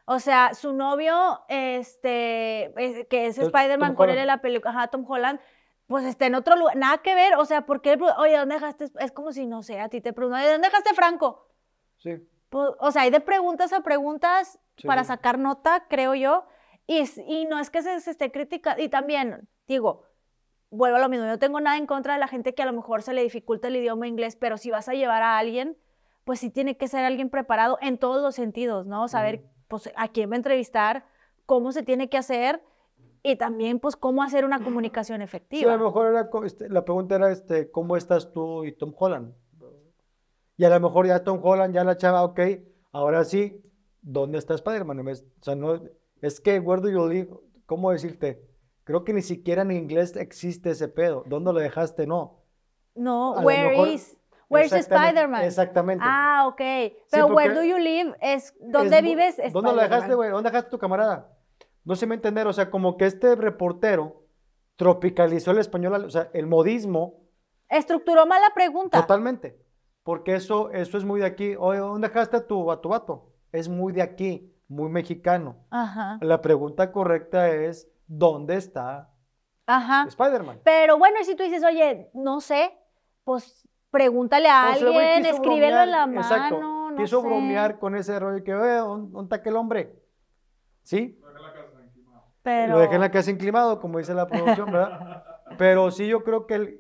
o sea, su novio, este, que es Spider-Man con él en la película, Tom Holland, pues está en otro lugar, nada que ver, o sea, ¿por porque, oye, ¿dónde dejaste? Es como si, no sé, a ti te preguntan, ¿dónde dejaste Franco? Sí. Pues, o sea, hay de preguntas a preguntas para sacar nota, creo yo, y, no es que se, esté criticando, y también, digo, vuelvo a lo mismo, yo no tengo nada en contra de la gente que a lo mejor se le dificulta el idioma inglés, pero si vas a llevar a alguien, pues sí tiene que ser alguien preparado en todos los sentidos, ¿no? Saber, pues, a quién va a entrevistar, cómo se tiene que hacer, y también pues cómo hacer una comunicación efectiva. Sí, a lo mejor este, la pregunta era este, ¿cómo estás tú y Tom Holland? Y a lo mejor ya Tom Holland, ya la chava, ok, ahora sí, ¿dónde está Spider-Man? O sea, no, es que, where do you live? ¿Cómo decirte? Creo que ni siquiera en inglés existe ese pedo. ¿Dónde lo dejaste? No. No, where is? Spider-Man? Exactamente. Ah, ok. Pero where do you live es dónde vives. ¿Dónde lo dejaste, güey? ¿Dónde dejaste tu camarada? No se me entender, o sea, como que este reportero tropicalizó el español, o sea, el modismo. Estructuró mal la pregunta. Totalmente porque eso, es muy de aquí. Oye, ¿dónde dejaste tu, a Es muy de aquí, muy mexicano. Ajá. La pregunta correcta es, ¿dónde está Spider-Man? Pero bueno, y si tú dices, oye, no sé, pues pregúntale a alguien, escríbelo en la mano. Exacto. No quiso bromear con ese rollo que, oye, ¿dónde está aquel hombre? ¿Sí? Pero... Lo dejé en la casa inclinado, como dice la producción, ¿verdad? Pero sí, yo creo que el,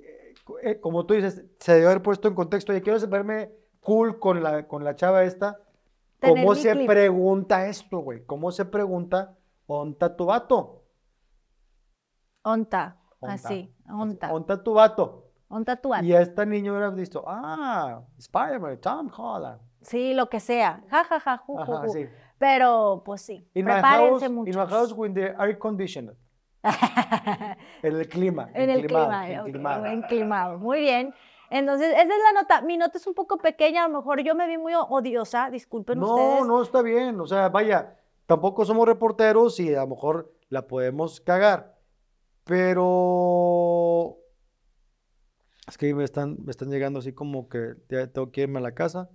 eh, como tú dices, se debe haber puesto en contexto, oye, quiero verme cool con la, con la chava esta. ¿Cómo se pregunta esto, güey? ¿Cómo se pregunta onta tu vato? Onta, así, onta. Onta tu vato. Onta tu vato. Y esta niña hubiera visto, ah, Spider-Man, Tom Holland. Sí, lo que sea. Ja, ja, ja, ju, ju, ju. Pero, pues sí, in prepárense mucho. In my house with the air conditioned. En el clima. En el, clima. en el Muy bien. Entonces, esa es la nota. Mi nota es un poco pequeña, a lo mejor yo me vi muy odiosa, disculpen no, No, está bien. O sea, vaya, tampoco somos reporteros y a lo mejor la podemos cagar. Pero. Es que me están, llegando así como que tengo que irme a la casa.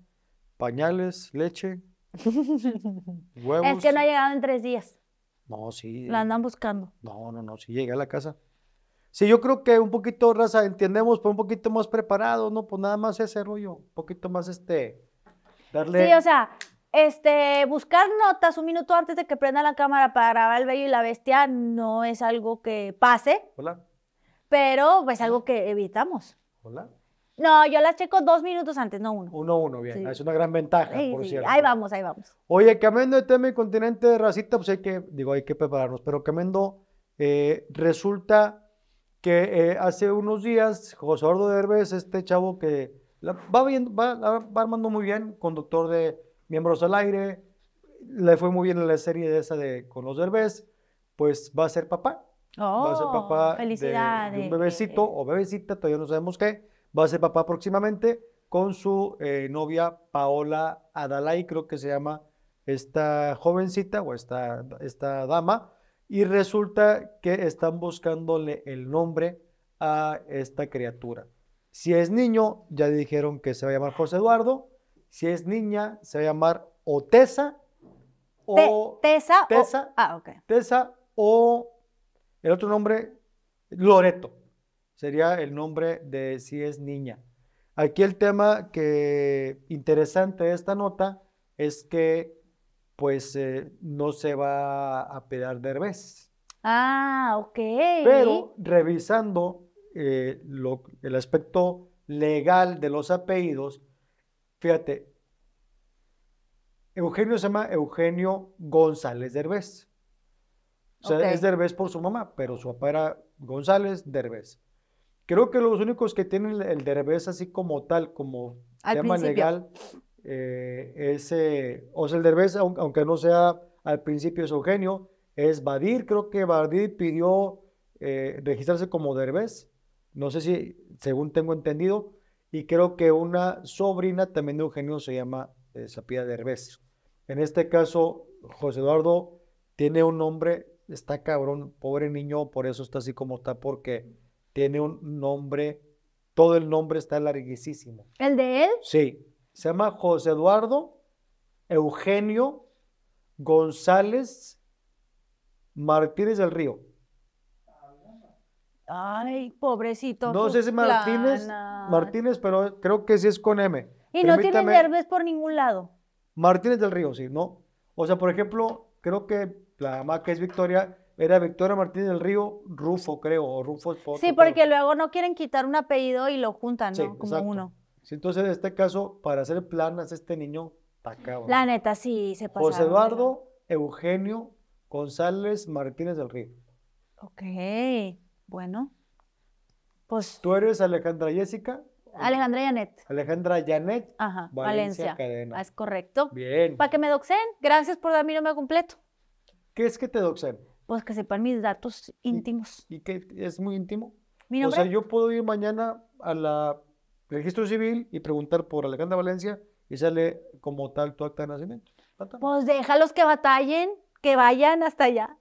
Pañales, leche, huevos. Es que no ha llegado en tres días. No, sí. La andan buscando. No, no, no, si llega a la casa. Sí, yo creo que un poquito, raza, entendemos, pero un poquito más preparado, ¿no? Pues nada más ese rollo, un poquito más este, darle... Sí, o sea, este, buscar notas un minuto antes de que prenda la cámara para grabar El Bello y la Bestia no es algo que pase. Hola. Pero es pues, algo que evitamos. Hola. No, yo las checo dos minutos antes, no uno. Uno, uno, bien. Ah, es una gran ventaja, Ahí vamos, ahí vamos. Oye, Camendo, de tema y continente de racita, pues hay que, digo, hay que prepararnos. Pero Camendo, eh, resulta que eh, hace unos días, José Ordo herbes este chavo que va, viendo, va, armando muy bien, conductor de Miembros al Aire, le fue muy bien en la serie de esa de con los Derbez, pues va a ser papá. Oh, va a ser papá felicidades. De, un oh, bebecito o bebecita, todavía no sabemos qué va a ser papá próximamente con su eh, novia Paola Adalai, creo que se llama esta jovencita o esta, esta dama. Y resulta que están buscándole el nombre a esta criatura. Si es niño, ya dijeron que se va a llamar José Eduardo. Si es niña, se va a llamar O Tessa O, Tesa ah, o el otro nombre, Loreto sería el nombre de si es niña. Aquí el tema que interesante de esta nota es que pues eh, no se va a pedar Derbez. Ah, ok. Pero revisando eh, lo, el aspecto legal de los apellidos, fíjate, Eugenio se llama Eugenio González Derbez. O sea, es Derbez por su mamá, pero su papá era González Derbez. Creo que los únicos que tienen el derbez así como tal, como al tema legal, eh, es, eh, o el derbez, aunque no sea al principio es Eugenio, es Badir, creo que Badir pidió eh, registrarse como derbez, no sé si, según tengo entendido, y creo que una sobrina también de Eugenio se llama Sapía Derbez. En este caso, José Eduardo tiene un nombre, está cabrón, pobre niño, por eso está así como está, porque tiene un nombre, todo el nombre está larguísimo. ¿El de él? Sí. Se llama José Eduardo Eugenio González Martínez del Río. Ay, pobrecito. No sé si Martínez, Martínez, pero creo que sí es con M. Y no tiene verbes por ningún lado. Martínez del Río, sí, ¿no? O sea, por ejemplo, creo que la mamá que es Victoria era Victoria Martínez del Río Rufo, creo, o Rufo Sí, porque luego no quieren quitar un apellido y lo juntan, ¿no? Como uno. Sí, entonces, en este caso, para hacer planas, este niño tacaba. La neta, sí, se pasó. José Eduardo Eugenio González Martínez del Río. Ok, bueno. Pues. Tú eres Alejandra Jessica. Alejandra Janet. Alejandra Janet. Valencia, ah, Es correcto. Bien. Para que me doxen. Gracias por darme mi nombre completo. ¿Qué es que te doxen? pues que sepan mis datos íntimos. ¿Y, qué es muy íntimo? O sea, yo puedo ir mañana a la registro civil y preguntar por Alejandra Valencia y sale como tal tu acta de nacimiento. Pues déjalos que batallen, que vayan hasta allá.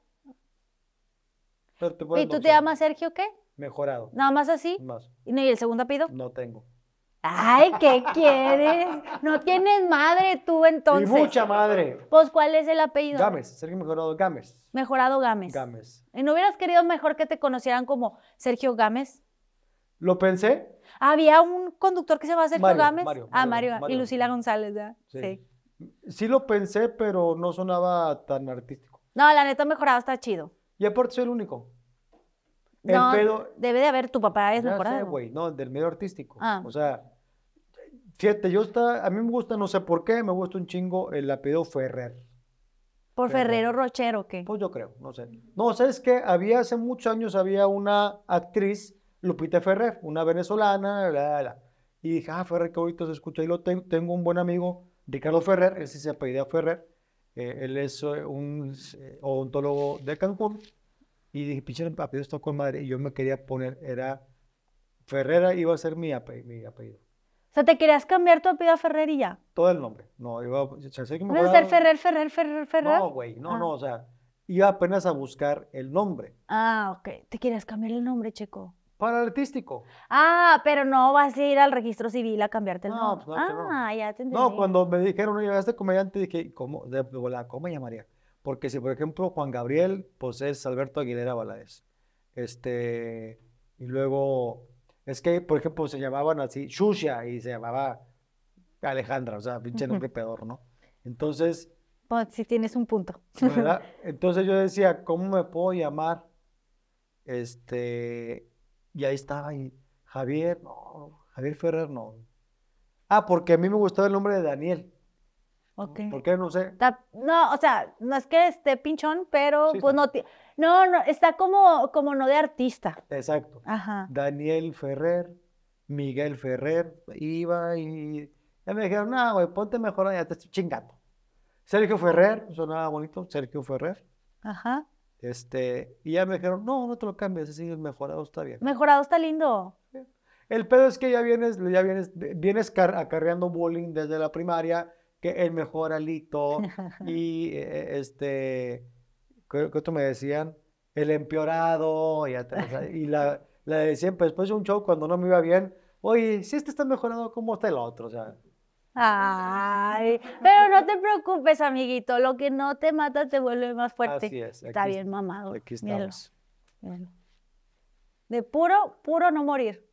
¿Y tú te llamas Sergio qué? Mejorado. ¿Nada más así? Más. ¿Y el segundo pido No tengo. Ay, ¿qué quieres? No tienes madre tú entonces. Y mucha madre. Pues, ¿cuál es el apellido? Gámez, Sergio Mejorado Gámez. Mejorado Gámez. Gámez. no hubieras querido mejor que te conocieran como Sergio Gámez? Lo pensé. Había un conductor que se llamaba Sergio Gámez. Mario, ah, Mario, Y Lucila González, ¿verdad? Sí. sí. lo pensé, pero no sonaba tan artístico. No, la neta, mejorado está chido. Y aparte soy el único. no, debe de haber, tu papá es mejorado. No, no, del medio artístico. Ah. O sea, Fíjate, yo está, a mí me gusta, no sé por qué, me gusta un chingo el apellido Ferrer. ¿Por Ferrero Rocher o qué? Pues yo creo, no sé. No, ¿sabes qué? Había hace muchos años, había una actriz, Lupita Ferrer, una venezolana, bla, bla, Y dije, ah, Ferrer, que ahorita se escucha. Y lo tengo, un buen amigo, Ricardo Ferrer, él sí se apellida Ferrer. Eh, él es eh, un eh, odontólogo de Cancún. Y dije, pinche, apellido está con madre. Y yo me quería poner, era, Ferrera iba a ser mi apellido. O sea, ¿te querías cambiar tu apellido a Ferrer y ya? Todo el nombre. No, iba ¿Vas que me a... ser Ferrer, Ferrer, Ferrer, Ferrer? No, güey, no, ah. no, o sea, iba apenas a buscar el nombre. Ah, ok. ¿Te querías cambiar el nombre, Checo? Para el artístico. Ah, pero no vas a ir al registro civil a cambiarte el no, nombre. Pues no, pues ah, ya te entendí. No, cuando me dijeron, oye, este comediante, dije, ¿cómo? De, ¿Cómo me llamaría? Porque si, por ejemplo, Juan Gabriel, pues es Alberto Aguilera Valadez. Este, y luego es que, por ejemplo, se llamaban así Shusha y se llamaba Alejandra, o sea, pinche nombre peor, ¿no? Entonces. si pues, tienes un punto. ¿verdad? Entonces yo decía, ¿cómo me puedo llamar? Este. Y ahí estaba, y Javier, no, Javier Ferrer, no. Ah, porque a mí me gustaba el nombre de Daniel. Ok. ¿Por qué? No sé. no, o sea, no es que este, pinchón, pero pues no no, no, está como, como no de artista. Exacto. Ajá. Daniel Ferrer, Miguel Ferrer, iba y ya me dijeron, no, güey, ponte mejorado, ya te estoy chingando. Sergio Ferrer, sonaba bonito, Sergio Ferrer. Ajá. Este, y ya me dijeron, no, no te lo cambies, así el mejorado está bien. Mejorado está lindo. El pedo es que ya vienes, ya vienes, vienes acarreando bullying desde la primaria, que el mejor alito, y e, e, este que, que me decían, el empeorado, y, la, decían, de después de un show cuando no me iba bien, oye, si este está mejorando, ¿cómo está el otro? Ay, pero no te preocupes, amiguito. Lo que no te mata te vuelve más fuerte. está bien, mamado. Aquí estamos. De puro, puro no morir.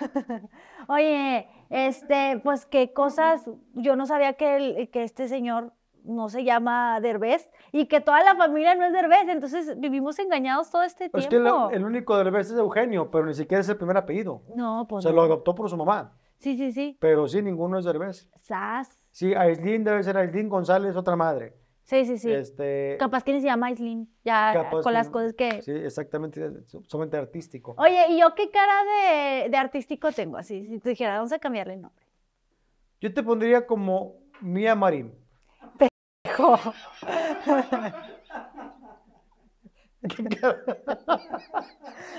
Oye, este, pues qué cosas. Yo no sabía que, que este señor no se llama Derbez y que toda la familia no es Derbez. Entonces vivimos engañados todo este tiempo. Pues es que el, único Derbez es Eugenio, pero ni siquiera es el primer apellido. No, pues. Se lo adoptó por su mamá. Sí, sí, sí. Pero sí, ninguno es Derbez. Sas. Sí, Aislinn debe ser Aislin González, otra madre. Sí, sí, sí. Este... Capaz que ni se llama Aislinn, ya con las cosas que... Sí, exactamente, solamente artístico. Oye, ¿y yo qué cara de, de artístico tengo? Así, si te dijera, vamos a cambiarle el nombre. Yo te pondría como Mía Marín.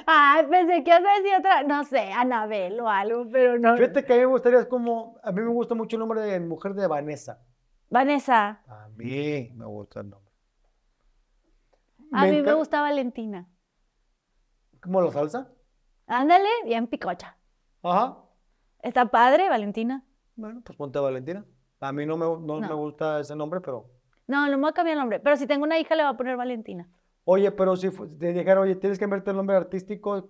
Ay, pensé que ibas a decir otra, no sé, Anabel o algo, pero no. Fíjate que a mí me gustaría, como, a mí me gusta mucho el nombre de mujer de Vanessa. Vanessa. A mí me gusta el nombre. A mí me gusta Valentina. ¿Cómo lo salsa? Ándale, bien picocha. Ajá. Está padre, Valentina. Bueno, pues ponte a Valentina. A mí no. me gusta ese nombre, pero no, no me voy a cambiar el nombre. Pero si tengo una hija, le voy a poner Valentina. Oye, pero si te dijera, oye, tienes que cambiarte el nombre artístico,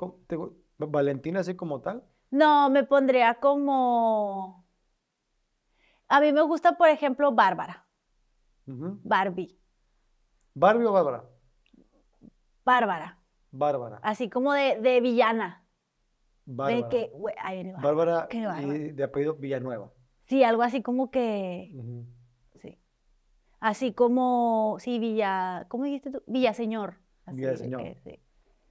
Valentina así como tal. No, me pondría como... A mí me gusta, por ejemplo, Bárbara. Barbie. ¿Barbie o Bárbara? Bárbara. Bárbara. Así como de, de villana. Bárbara. De Bárbara. Y de apellido Villanueva. Sí, algo así como que... Así como, sí, Villa, ¿cómo dijiste tú? Villaseñor. Villaseñor. de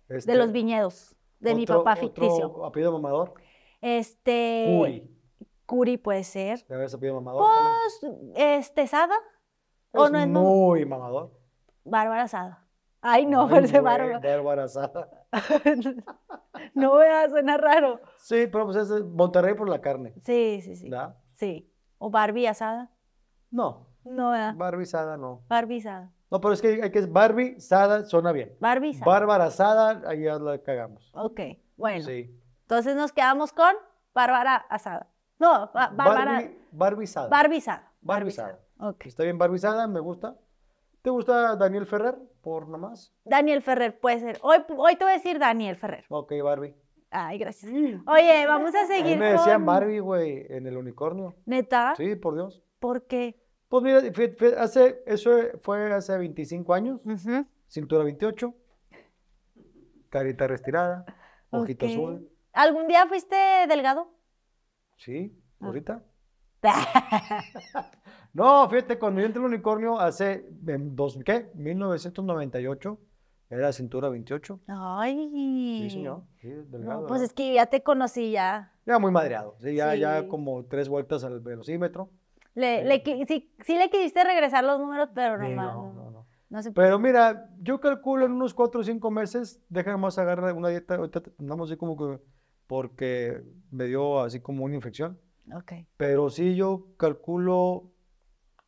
este, los viñedos, de mi papá ficticio. Otro mamador? Este. Curi. Curi puede ser. ¿De mamador? Pues, este, Sada. ¿O no es muy mamador? Bárbara Sada. Ay, no, parece Bárbara. Bárbara Sada. no veas, suena raro. Sí, pero pues es Monterrey por la carne. Sí, sí, sí. ¿Verdad? Sí. ¿O Barbie asada? No. No, ¿verdad? no. Barbizada. No, pero es que hay que es Barbie Sada, suena bien. Barbie Sada. Bárbara Sada, ahí ya la cagamos. Ok, bueno. Sí. Entonces nos quedamos con Bárbara Asada. No, Bárbara. Barbizada. Sada. Está bien Barbizada me gusta. ¿Te gusta Daniel Ferrer? Por nomás. Daniel Ferrer, puede ser. Hoy, hoy te voy a decir Daniel Ferrer. Ok, Barbie. Ay, gracias. Oye, vamos a seguir. me decían Barbie, güey, en el unicornio. ¿Neta? Sí, por Dios. ¿Por qué? Pues mira, hace, eso fue hace 25 años, cintura 28, carita retirada, ojito azul. ¿Algún día fuiste delgado? Sí, ah. ahorita. no, fíjate, cuando yo entré el unicornio hace, ¿qué? 1998. Era cintura 28. Ay. Sí, señor. Sí, delgado. pues es que ya te conocí ya. Ya muy madreado. ya, ya como tres vueltas al velocímetro. Le, le, sí, le quisiste regresar los números, pero no, no, no, no. Pero mira, yo calculo en unos cuatro o cinco meses, más agarrar una dieta, ahorita andamos así como que, porque me dio así como una infección. Ok. Pero sí, yo calculo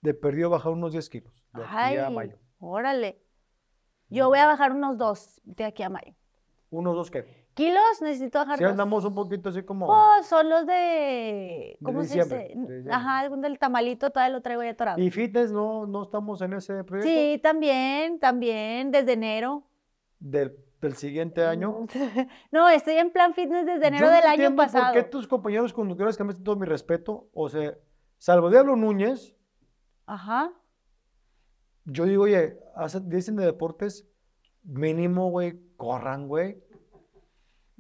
de perdido bajar unos 10 kilos de aquí a mayo. Órale. Yo mm. voy a bajar unos dos de aquí a mayo. ¿Unos dos qué? kilos necesito bajar. Si andamos un poquito así como. Pues son los de. ¿Cómo se dice? Ajá, algún del tamalito todavía lo traigo ya atorado. ¿Y fitness no, estamos en ese proyecto? Sí, también, también, desde enero. Del siguiente año. Mm, no, estoy en plan fitness desde enero del año pasado. ¿Por qué tus compañeros conductores que me todo mi respeto? O sea, salvo Diablo Núñez. Ajá. Yo digo, oye, dicen de deportes, mínimo, güey, corran, güey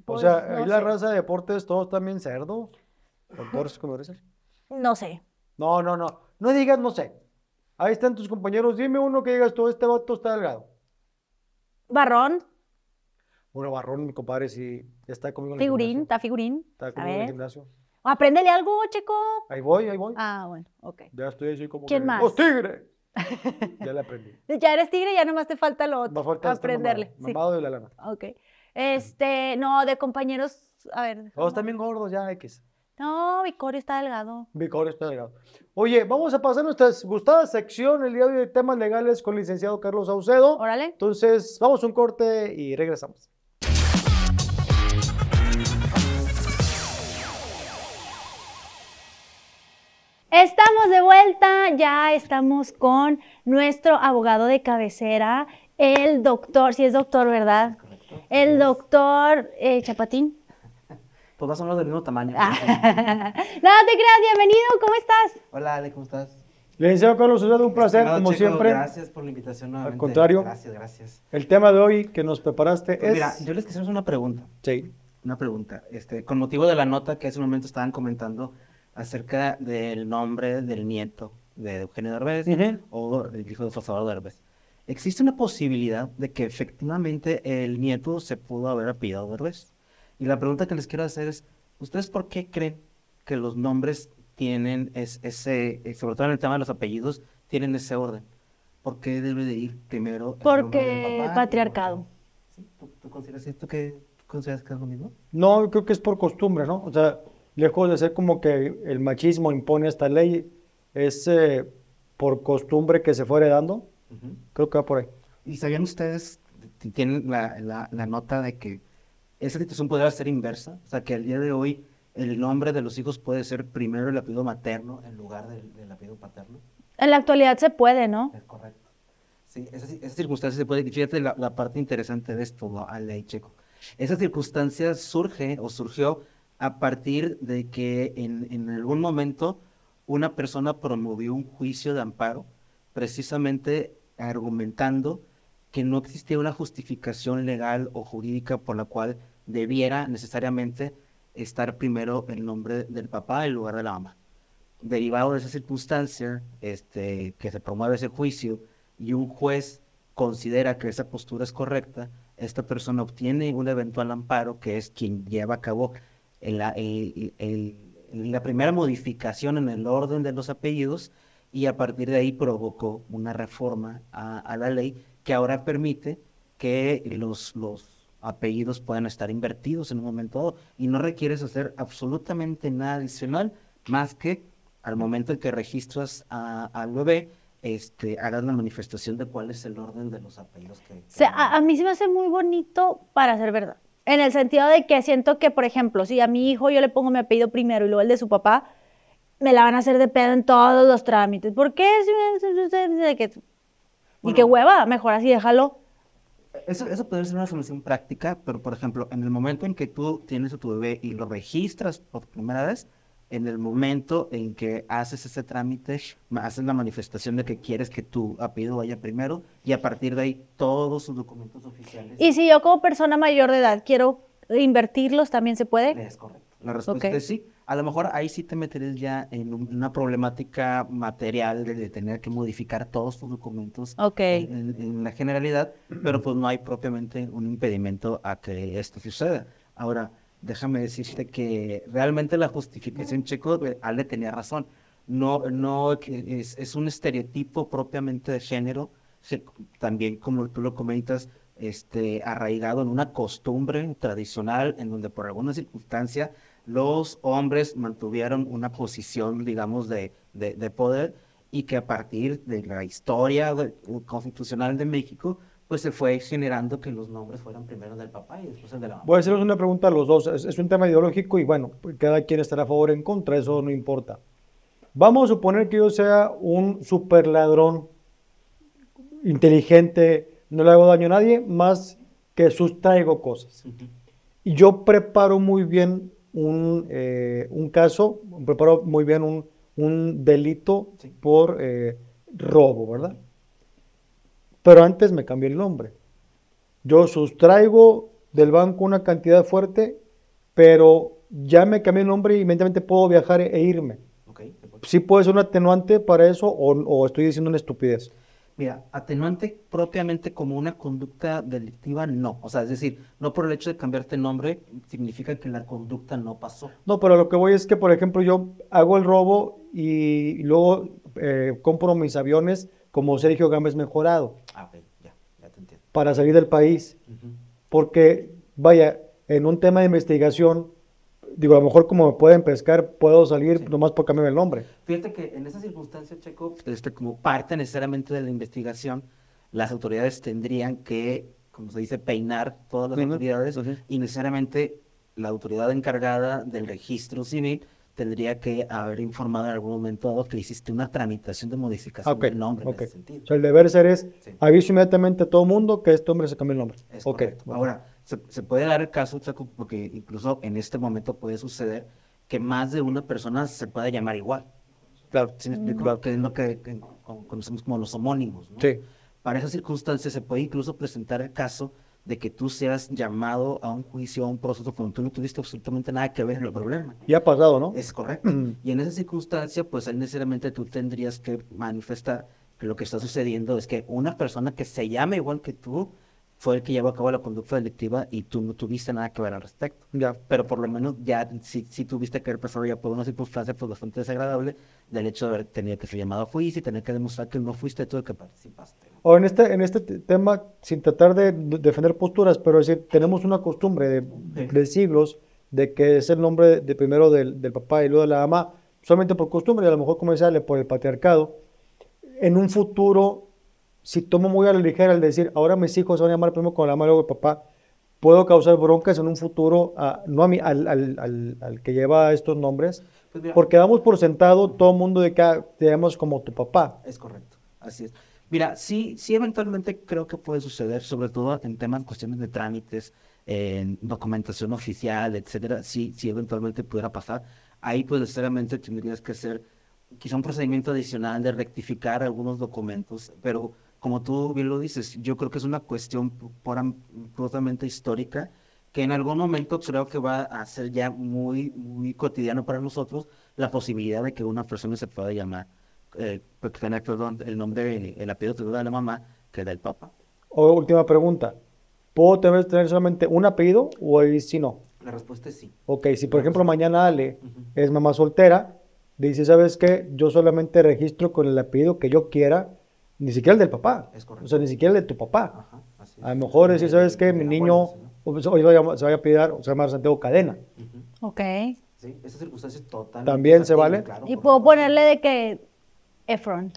o pues, sea, no la raza de deportes, todos también cerdo. todos como No sé. No, no, no. No digas no sé. Ahí están tus compañeros. Dime uno que digas todo este vato está delgado. Barrón. Bueno, Barrón, mi compadre, sí. Está conmigo en el Figurín, está figurín. Está conmigo en el gimnasio. Apréndele algo, chico. Ahí voy, ahí voy. Ah, bueno, ok. Ya estoy así como. ¿Quién más? ¡Los tigres! ya le aprendí. Ya eres tigre, ya nomás te falta lo otro. a faltar este Aprenderle. Mamado, de la lana. Ok. Este, no, de compañeros, a ver. Oh, Todos también gordos, ya, X. No, Vicorio está delgado. Vicorio está delgado. Oye, vamos a pasar nuestra gustada sección, el día de hoy de temas legales con licenciado Carlos Saucedo. Órale. Entonces, vamos a un corte y regresamos. Estamos de vuelta, ya estamos con nuestro abogado de cabecera, el doctor, si es doctor, ¿verdad? El pues, doctor eh, Chapatín. Todas son los del mismo tamaño. Ah. no, te creas, bienvenido, ¿cómo estás? Hola, Ale, ¿cómo estás? Licenciado Carlos es un placer, como siempre. Gracias por la invitación nuevamente. Al contrario. Gracias, gracias. El tema de hoy que nos preparaste pues es... Mira, yo les quisiera hacer una pregunta. Sí. Una pregunta. Este, con motivo de la nota que hace un momento estaban comentando acerca del nombre del nieto de Eugenio Derbez o el hijo de Salvador Derbez existe una posibilidad de que efectivamente el nieto se pudo haber apellidado ¿verdad? Y la pregunta que les quiero hacer es, ¿ustedes por qué creen que los nombres tienen ese, eh, sobre todo en el tema de los apellidos, tienen ese orden? ¿Por qué debe de ir primero? El Porque patriarcado. ¿Tú, consideras esto que, consideras que es lo mismo? No, yo creo que es por costumbre, ¿no? O sea, lejos de ser como que el machismo impone esta ley, es eh, por costumbre que se fue heredando Creo que va por ahí. ¿Y sabían ustedes, tienen la, la, nota de que esa situación podría ser inversa? O sea, que al día de hoy el nombre de los hijos puede ser primero el apellido materno en lugar del, del apellido paterno. En la actualidad se puede, ¿no? Es correcto. Sí, esa circunstancia se puede. Fíjate la, la, parte interesante de esto, Ale Checo. Esa circunstancia surge o surgió a partir de que en, en algún momento una persona promovió un juicio de amparo precisamente argumentando que no existía una justificación legal o jurídica por la cual debiera necesariamente estar primero el nombre del papá en lugar de la mamá. Derivado de esa circunstancia, este, que se promueve ese juicio y un juez considera que esa postura es correcta, esta persona obtiene un eventual amparo que es quien lleva a cabo la primera modificación en el orden de los apellidos y a partir de ahí provocó una reforma a, la ley que ahora permite que los, los apellidos puedan estar invertidos en un momento dado y no requieres hacer absolutamente nada adicional más que al momento en que registras al bebé, este, hagas la manifestación de cuál es el orden de los apellidos que... a, a, mí se me hace muy bonito para ser verdad. En el sentido de que siento que, por ejemplo, si a mi hijo yo le pongo mi apellido primero y luego el de su papá, me la van a hacer de pedo en todos los trámites. ¿Por qué? y qué hueva, mejor así déjalo. Eso, eso puede ser una solución práctica, pero por ejemplo, en el momento en que tú tienes a tu bebé y lo registras por primera vez, en el momento en que haces ese trámite, haces la manifestación de que quieres que tu apellido vaya primero y a partir de ahí todos sus documentos oficiales. Y si yo como persona mayor de edad quiero invertirlos, ¿también se puede? Es correcto. La respuesta es sí a lo mejor ahí sí te meterías ya en una problemática material de, tener que modificar todos tus documentos en, la generalidad, pero pues no hay propiamente un impedimento a que esto suceda. Ahora, déjame decirte que realmente la justificación, checo, eh, Ale tenía razón. No, no es, un estereotipo propiamente de género, también como tú lo comentas, este, arraigado en una costumbre tradicional en donde por alguna circunstancia los hombres mantuvieron una posición, digamos, de, poder y que a partir de la historia constitucional de México, pues se fue generando que los nombres fueran primero del papá y después el de la mamá. Voy a hacerles una pregunta a los dos. Es, un tema ideológico y bueno, pues, cada quien estará a favor o en contra, eso no importa. Vamos a suponer que yo sea un super ladrón, inteligente, no le hago daño a nadie, más que sustraigo cosas. Y yo preparo muy bien eh, un, caso, preparo muy bien un, delito por eh, robo, ¿verdad? Pero antes me cambié el nombre. Yo sustraigo del banco una cantidad fuerte, pero ya me cambié el nombre y inmediatamente puedo viajar e irme. Okay. Sí puede ser un atenuante para eso o, o estoy diciendo una estupidez. Mira, atenuante propiamente como una conducta delictiva, no. O sea, es decir, no por el hecho de cambiarte el nombre significa que la conducta no pasó. No, pero lo que voy es que, por ejemplo, yo hago el robo y luego eh, compro mis aviones como Sergio Gámez mejorado. Ah, ya, ya te entiendo. Para salir del país. Porque, vaya, en un tema de investigación, digo, a lo mejor como me pueden pescar, puedo salir nomás por cambiar el nombre. Fíjate que en esa circunstancia, Checo, este, como parte necesariamente de la investigación, las autoridades tendrían que, como se dice, peinar todas las autoridades y necesariamente la autoridad encargada del registro civil tendría que haber informado en algún momento que hiciste una tramitación de modificación del nombre. O sea, el deber ser es aviso inmediatamente a todo mundo que este hombre se cambie el nombre. Es Ahora, se, puede dar el caso, porque incluso en este momento puede suceder que más de una persona se pueda llamar igual. Claro. Que es lo que, conocemos como los homónimos, Para esas circunstancias se puede incluso presentar el caso de que tú seas llamado a un juicio, a un proceso cuando tú no tuviste absolutamente nada que ver en el problema. Y ha pasado, ¿no? Es correcto. y en esa circunstancia, pues necesariamente tú tendrías que manifestar que lo que está sucediendo es que una persona que se llama igual que tú fue el que llevó a cabo la conducta delictiva y tú no tuviste nada que ver al respecto. Ya. Pero por lo menos ya si tuviste que haber ya por una circunstancia pues, bastante desagradable del hecho de haber tenido que ser llamado a juicio y tener que demostrar que no fuiste tú el que participaste. O en este, en este tema, sin tratar de defender posturas, pero decir, tenemos una costumbre de, siglos de que es el nombre de primero del, del, papá y luego de la mamá, solamente por costumbre y a lo mejor como decía, por el patriarcado. En un futuro si tomo muy a la ligera el decir, ahora mis hijos van a llamar primero con la madre de papá, puedo causar broncas en un futuro, ah, no a mí, al, al, al, que lleva estos nombres, pues porque damos por sentado todo el mundo de que ah, tenemos como tu papá. Es correcto, así es. Mira, sí, sí eventualmente creo que puede suceder, sobre todo en temas, cuestiones de trámites, en documentación oficial, etcétera, sí, sí eventualmente pudiera pasar. Ahí pues necesariamente tendrías que hacer quizá un procedimiento adicional de rectificar algunos documentos, pero como tú bien lo dices, yo creo que es una cuestión puramente histórica que en algún momento creo que va a ser ya muy, muy cotidiano para nosotros la posibilidad de que una persona se pueda llamar, eh, pues, el nombre, el apellido de la mamá que del papá. O última pregunta, ¿puedo tener, solamente un apellido o si no? La respuesta es sí. Ok, si por ejemplo mañana Ale es mamá soltera, dice, ¿sabes qué? Yo solamente registro con el apellido que yo quiera ni siquiera el del papá. Es correcto. O sea, ni siquiera el de tu papá. Ajá, a lo mejor decir, ¿sabes qué? Mi niño pues, hoy se va a pedir, se llama Santiago Cadena. Ok. Sí, También se vale. y puedo ponerle de que Efron.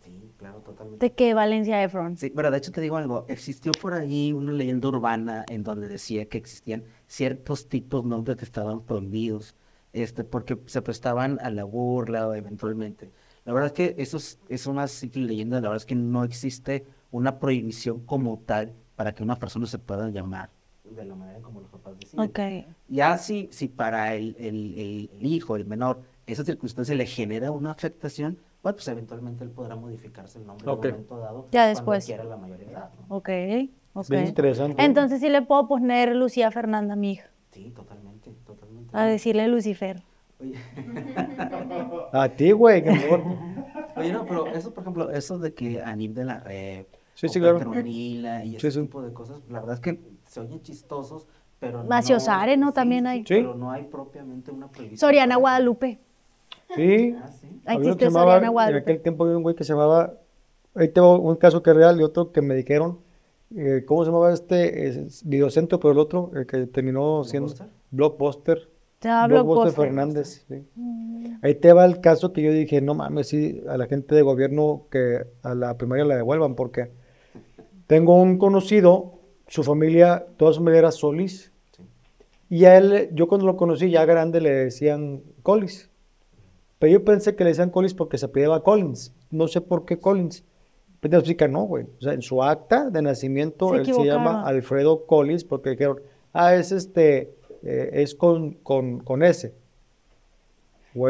Sí, claro, totalmente. De que Valencia Efron. Sí, pero de hecho te digo algo. Existió por ahí una leyenda urbana en donde decía que existían ciertos tipos de nombres que estaban prohibidos. Este, porque se prestaban a la burla o eventualmente. La verdad es que eso es, una simple leyenda, la verdad es que no existe una prohibición como tal para que una persona se pueda llamar de la manera como los papás deciden. Okay. Ya si, si para el, hijo, el menor, esa circunstancia le genera una afectación, bueno, pues eventualmente él podrá modificarse el nombre en un momento dado ya después. cuando quiera la mayoría edad. interesante. Entonces sí le puedo poner Lucía Fernanda, mi hija. Sí, totalmente. A decirle Lucifer. Oye. A ti, güey, que mejor. Oye, no, pero eso, por ejemplo, eso de que Anib de la Rep, sí, sí, y ese tipo de cosas, la verdad es que se oyen chistosos, pero no... También hay. Pero no hay propiamente una prohibición. Soriana Guadalupe. Sí. Ah, sí. existe Soriana Guadalupe. En aquel tiempo había un güey que se llamaba... Ahí tengo un caso que es real y otro que me dijeron... Eh, ¿Cómo se llamaba este? Eh, videocentro, pero el otro, el que terminó siendo... Blockbuster. Te hablo Fernández. Sí. Mm. Ahí te va el caso que yo dije, no mames, sí, a la gente de gobierno que a la primaria la devuelvan, porque tengo un conocido, su familia, toda su familia era Solís. Y a él, yo cuando lo conocí ya grande le decían Collis Pero yo pensé que le decían Collins porque se apellidaba Collins. No sé por qué Collins. Pero pues explica, no, güey. O sea, en su acta de nacimiento él se llama Alfredo Collins porque dijeron, ah, es este eh, es con, con, con S.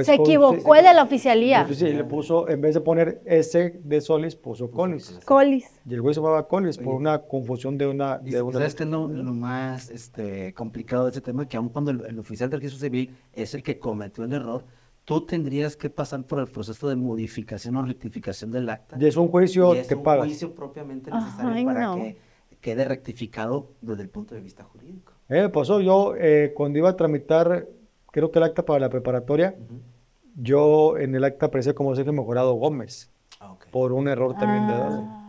se equivocó el de la oficialía. Sí, le puso, en vez de poner S de Solis, puso Colis. Colis. Y el güey se llamaba Colis por una confusión de una. ¿Sabes lo, más este, complicado de este tema? Que aun cuando el, oficial del registro civil es el que cometió el error, tú tendrías que pasar por el proceso de modificación o rectificación del acta. Y es un juicio que paga. un juicio propiamente necesario para que quede rectificado desde el punto de vista jurídico. Eh, me pues, pasó, oh, yo eh, cuando iba a tramitar, creo que el acta para la preparatoria, yo en el acta aparecía como Sergio Mejorado Gómez, ah, por un error también de edad. Ah.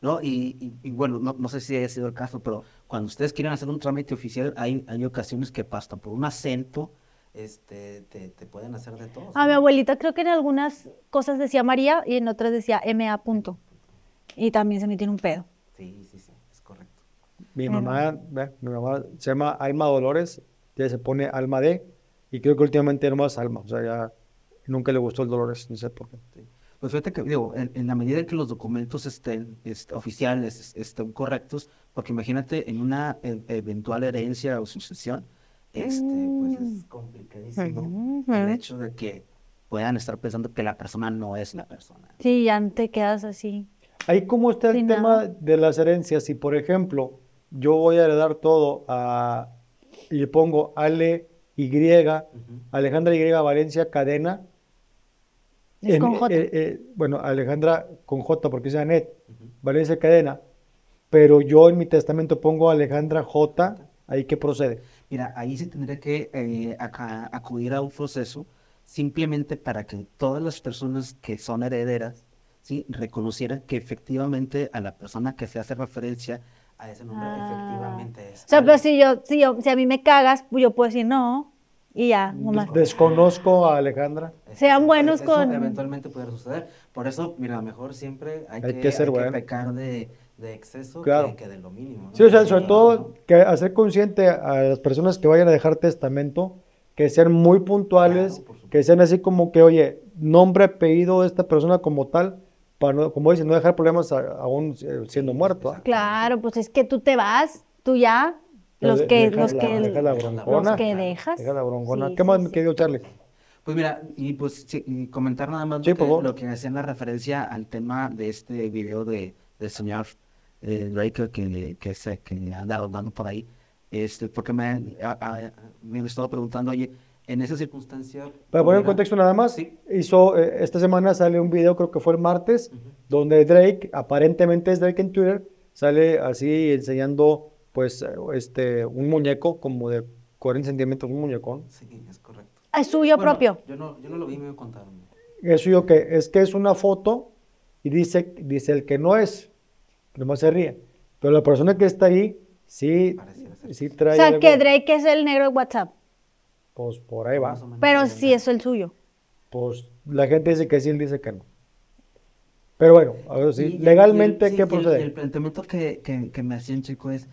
No, y, bueno, no, sé si haya sido el caso, pero cuando ustedes quieren hacer un trámite oficial, hay, ocasiones que pasan por un acento, este, te, pueden hacer de todo. A mi abuelita creo que en algunas cosas decía María y en otras decía MA. Y también se me tiene un pedo. Sí, sí, sí. Mi mamá, mi mamá se llama Alma Dolores, ya se pone Alma D, y creo que últimamente no más Alma, o sea, ya nunca le gustó el Dolores, no sé por qué. Pues fíjate que, digo, en, la medida en que los documentos estén este, oficiales, estén correctos, porque imagínate en una e, eventual herencia o sucesión, este, pues mm. es complicadísimo el hecho de que puedan estar pensando que la persona no es la persona. Sí, ya te quedas así. Ahí cómo está el tema de las herencias, si por ejemplo yo voy a heredar todo a, y le pongo Ale Y, Alejandra Y Valencia Cadena. Es con J. Eh, eh, bueno, Alejandra con J porque es Anet, Valencia Cadena. Pero yo en mi testamento pongo Alejandra J, ahí que procede. Mira, ahí se tendría que eh, acudir a un proceso simplemente para que todas las personas que son herederas ¿sí? reconocieran que efectivamente a la persona que se hace referencia a ese nombre ah. efectivamente es. O sea, pero pues, si yo, si si a mí me cagas, pues yo puedo decir no y ya, nomás. Desconozco a Alejandra. Sean e- buenos con. Eventualmente puede suceder. Por eso, mira, mejor siempre hay, que, ser hay pecar de, exceso claro. que, de lo mínimo. Sí, o sea, sobre todo que hacer consciente a las personas que vayan a dejar testamento que sean muy puntuales, que sean así como que, oye, nombre, apellido de esta persona como tal, para como dicen, no dejar problemas aún eh, siendo muerto. ¿ah? Claro, pues es que tú te vas, tú ya, los que, los, que, dejas. ¿Qué más me sí. Charlie? Pues mira, y pues comentar nada más lo, que, me hacían la referencia al tema de este video de, del señor Drake eh, que, que, se, que anda dando por ahí, este, porque me, a, a, estaba preguntando, oye, en esa circunstancia. Para poner en contexto nada más, sí. hizo, eh, esta semana sale un video, creo que fue el martes, donde Drake, aparentemente es Drake en Twitter, sale así enseñando pues este, un muñeco como de 40 centímetros, un muñecón. Sí, es correcto. Es suyo propio. Yo no, yo no lo vi, me contaron. Es suyo que es que es una foto y dice, dice el que no es, nomás se ríe. Pero la persona que está ahí, sí, sí trae. O sea, que Drake es el negro de WhatsApp. Pues por ahí va. Pero si es el suyo. Pues la gente dice que sí, él dice que no. Pero bueno, a ver si legalmente, ¿qué procede? El, planteamiento que, que, me hacían, chico, es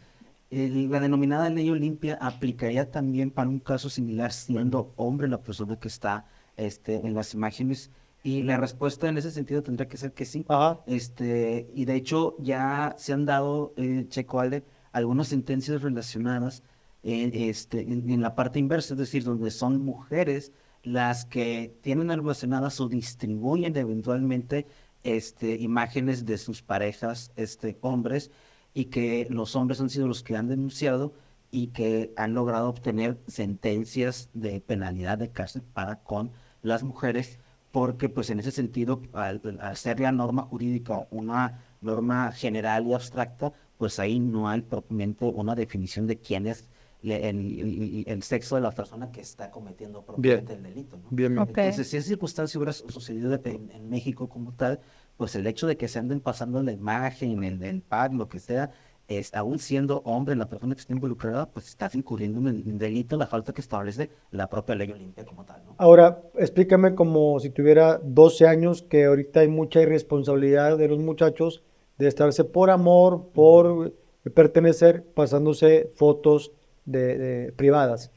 la denominada ley Olimpia aplicaría también para un caso similar siendo hombre la persona que está este, en las imágenes. Y la respuesta en ese sentido tendría que ser que sí. Este, y de hecho ya se han dado, eh, Checo Alde, algunas sentencias relacionadas este, en, la parte inversa, es decir, donde son mujeres las que tienen almacenadas o distribuyen eventualmente este, imágenes de sus parejas, este, hombres, y que los hombres han sido los que han denunciado y que han logrado obtener sentencias de penalidad de cárcel para con las mujeres, porque pues en ese sentido, al, al ser la norma jurídica una norma general y abstracta, pues ahí no hay propiamente una definición de quién es el, sexo de la persona que está cometiendo el delito. ¿no? Bien, Entonces, si esa circunstancia hubiera sucedido en, México como tal, pues el hecho de que se anden pasando la imagen, el, el pan, lo que sea, es, aún siendo hombre la persona que está involucrada, pues está incurriendo en un delito, la falta que establece la propia ley olimpia como tal. Ahora, explícame como si tuviera 12 años, que ahorita hay mucha irresponsabilidad de los muchachos de estarse por amor, por pertenecer, pasándose fotos de, privadas.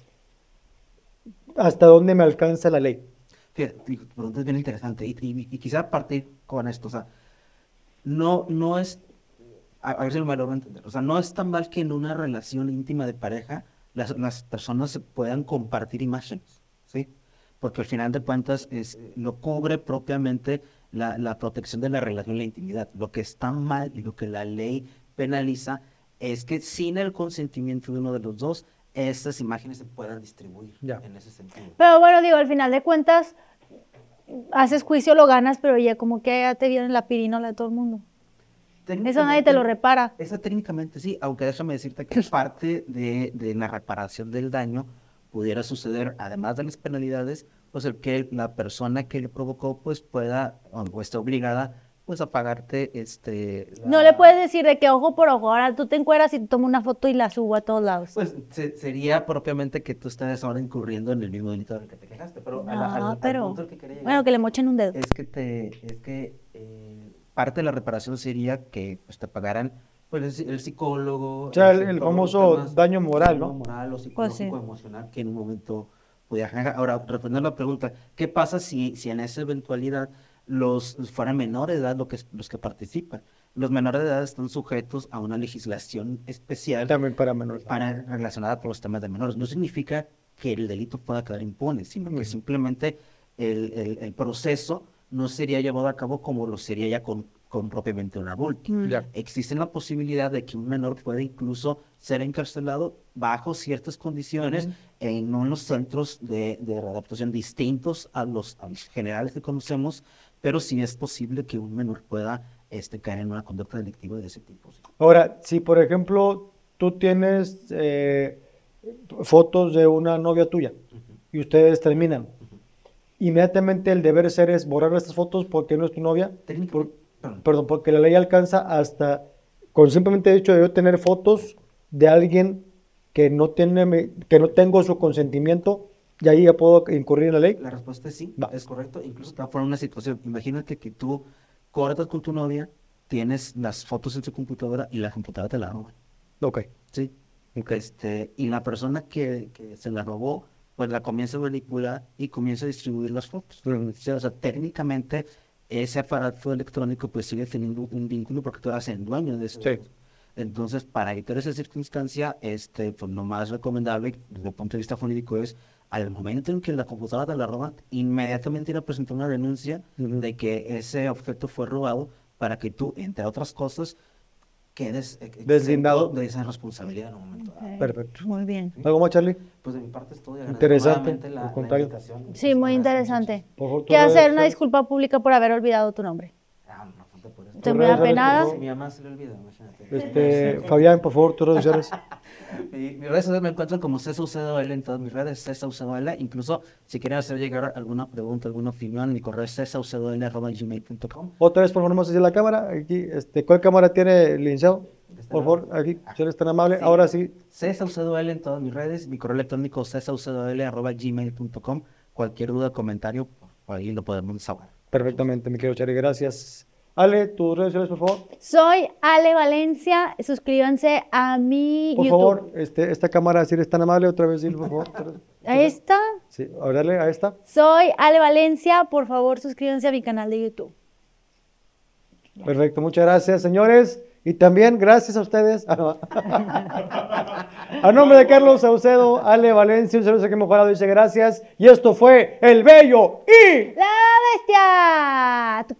¿Hasta dónde me alcanza la ley? Fíjate, tu es bien interesante y, y, quizá partir con esto. O sea, no, no es, a, ver si me a entender, o sea, no es tan mal que en una relación íntima de pareja las, personas puedan compartir imágenes, ¿sí? Porque al final de cuentas es, lo cubre propiamente la, la protección de la relación y la intimidad. Lo que está mal y lo que la ley penaliza es que sin el consentimiento de uno de los dos, estas imágenes se puedan distribuir en ese sentido. Pero bueno, digo, al final de cuentas, haces juicio, lo ganas, pero ya como que ya te viene la pirinola de todo el mundo. Eso nadie te lo repara. Eso técnicamente sí, aunque déjame decirte que parte de, la reparación del daño pudiera suceder, además de las penalidades, pues el que la persona que le provocó pues pueda o esté obligada pues apagarte este... No le puedes decir de que ojo por ojo, ahora tú te encueras y tomo una foto y la subo a todos lados. Pues sería propiamente que tú estés ahora incurriendo en el mismo delito del que te quejaste, pero, a la, que quería bueno, que le mochen un dedo. Es que, te, es que eh, parte de la reparación sería que pues, te pagaran pues, el, psicólogo... O sea, el, famoso daño moral, ¿no? moral o pues psicológico, emocional, que en un momento... Podía... Ahora, respondiendo a la pregunta, ¿qué pasa si, si en esa eventualidad los fueran menores de edad los que, participan. Los menores de edad están sujetos a una legislación especial. También para relacionada con los temas de menores. No significa que el delito pueda quedar impune, sino que simplemente el, proceso no sería llevado a cabo como lo sería ya con, propiamente un adulto. Existe la posibilidad de que un menor pueda incluso ser encarcelado bajo ciertas condiciones en unos centros de, readaptación distintos a los generales que conocemos, pero sí es posible que un menor pueda este, caer en una conducta delictiva de ese tipo. Ahora, si por ejemplo tú tienes eh, fotos de una novia tuya y ustedes terminan, inmediatamente el deber ser es borrar estas fotos porque no es tu novia. perdón. porque la ley alcanza hasta, con simplemente el hecho de yo tener fotos de alguien que no, tiene, que no tengo su consentimiento, ¿Y ahí ya puedo incurrir en la ley? La respuesta es sí, es correcto. Incluso está fuera una situación. Imagínate que tú cortas con tu novia, tienes las fotos en tu computadora y la computadora te la roba. Ok. Sí. Okay. Este, y la persona que, que, se la robó, pues la comienza a manipular y comienza a distribuir las fotos. O sea, técnicamente ese aparato electrónico pues sigue teniendo un vínculo porque tú eres el dueño de eso. Entonces, para evitar esa circunstancia, este, pues lo más recomendable desde el punto de vista jurídico es al momento en que la computadora de la roba, inmediatamente ir a presentar una denuncia de que ese objeto fue robado para que tú, entre otras cosas, quedes deslindado de esa responsabilidad en un momento Perfecto. Muy bien. ¿Algo más, Charlie? Pues de mi parte estoy Interesante. sí, muy interesante. ¿Qué hacer? Una disculpa pública por haber olvidado tu nombre. Ah, no, Estoy Mi mamá se le Este, Fabián, por favor, tú redes mis redes me encuentran como César en todas mis redes, César Incluso si quieren hacer llegar alguna pregunta, alguna opinión, mi correo es gmail.com. Otra vez, por favor, vamos a decir la cámara. Aquí, este, ¿Cuál cámara tiene el Por favor, aquí, ah, si eres tan amable, ahora sí. César en todas mis redes, mi correo electrónico gmail.com Cualquier duda, comentario, ahí lo podemos saber. Perfectamente, mi querido y gracias. Ale, tus redes sociales, por favor. Soy Ale Valencia. Suscríbanse a mi YouTube. Por favor, este, esta cámara, si eres tan amable, otra vez, por favor. ¿A esta? Sí, órale, a esta. Soy Ale Valencia. Por favor, suscríbanse a mi canal de YouTube. Perfecto, muchas gracias, señores. Y también gracias a ustedes. a nombre de Carlos Saucedo, Ale Valencia, un saludo que parado, dice gracias. Y esto fue El Bello y La Bestia.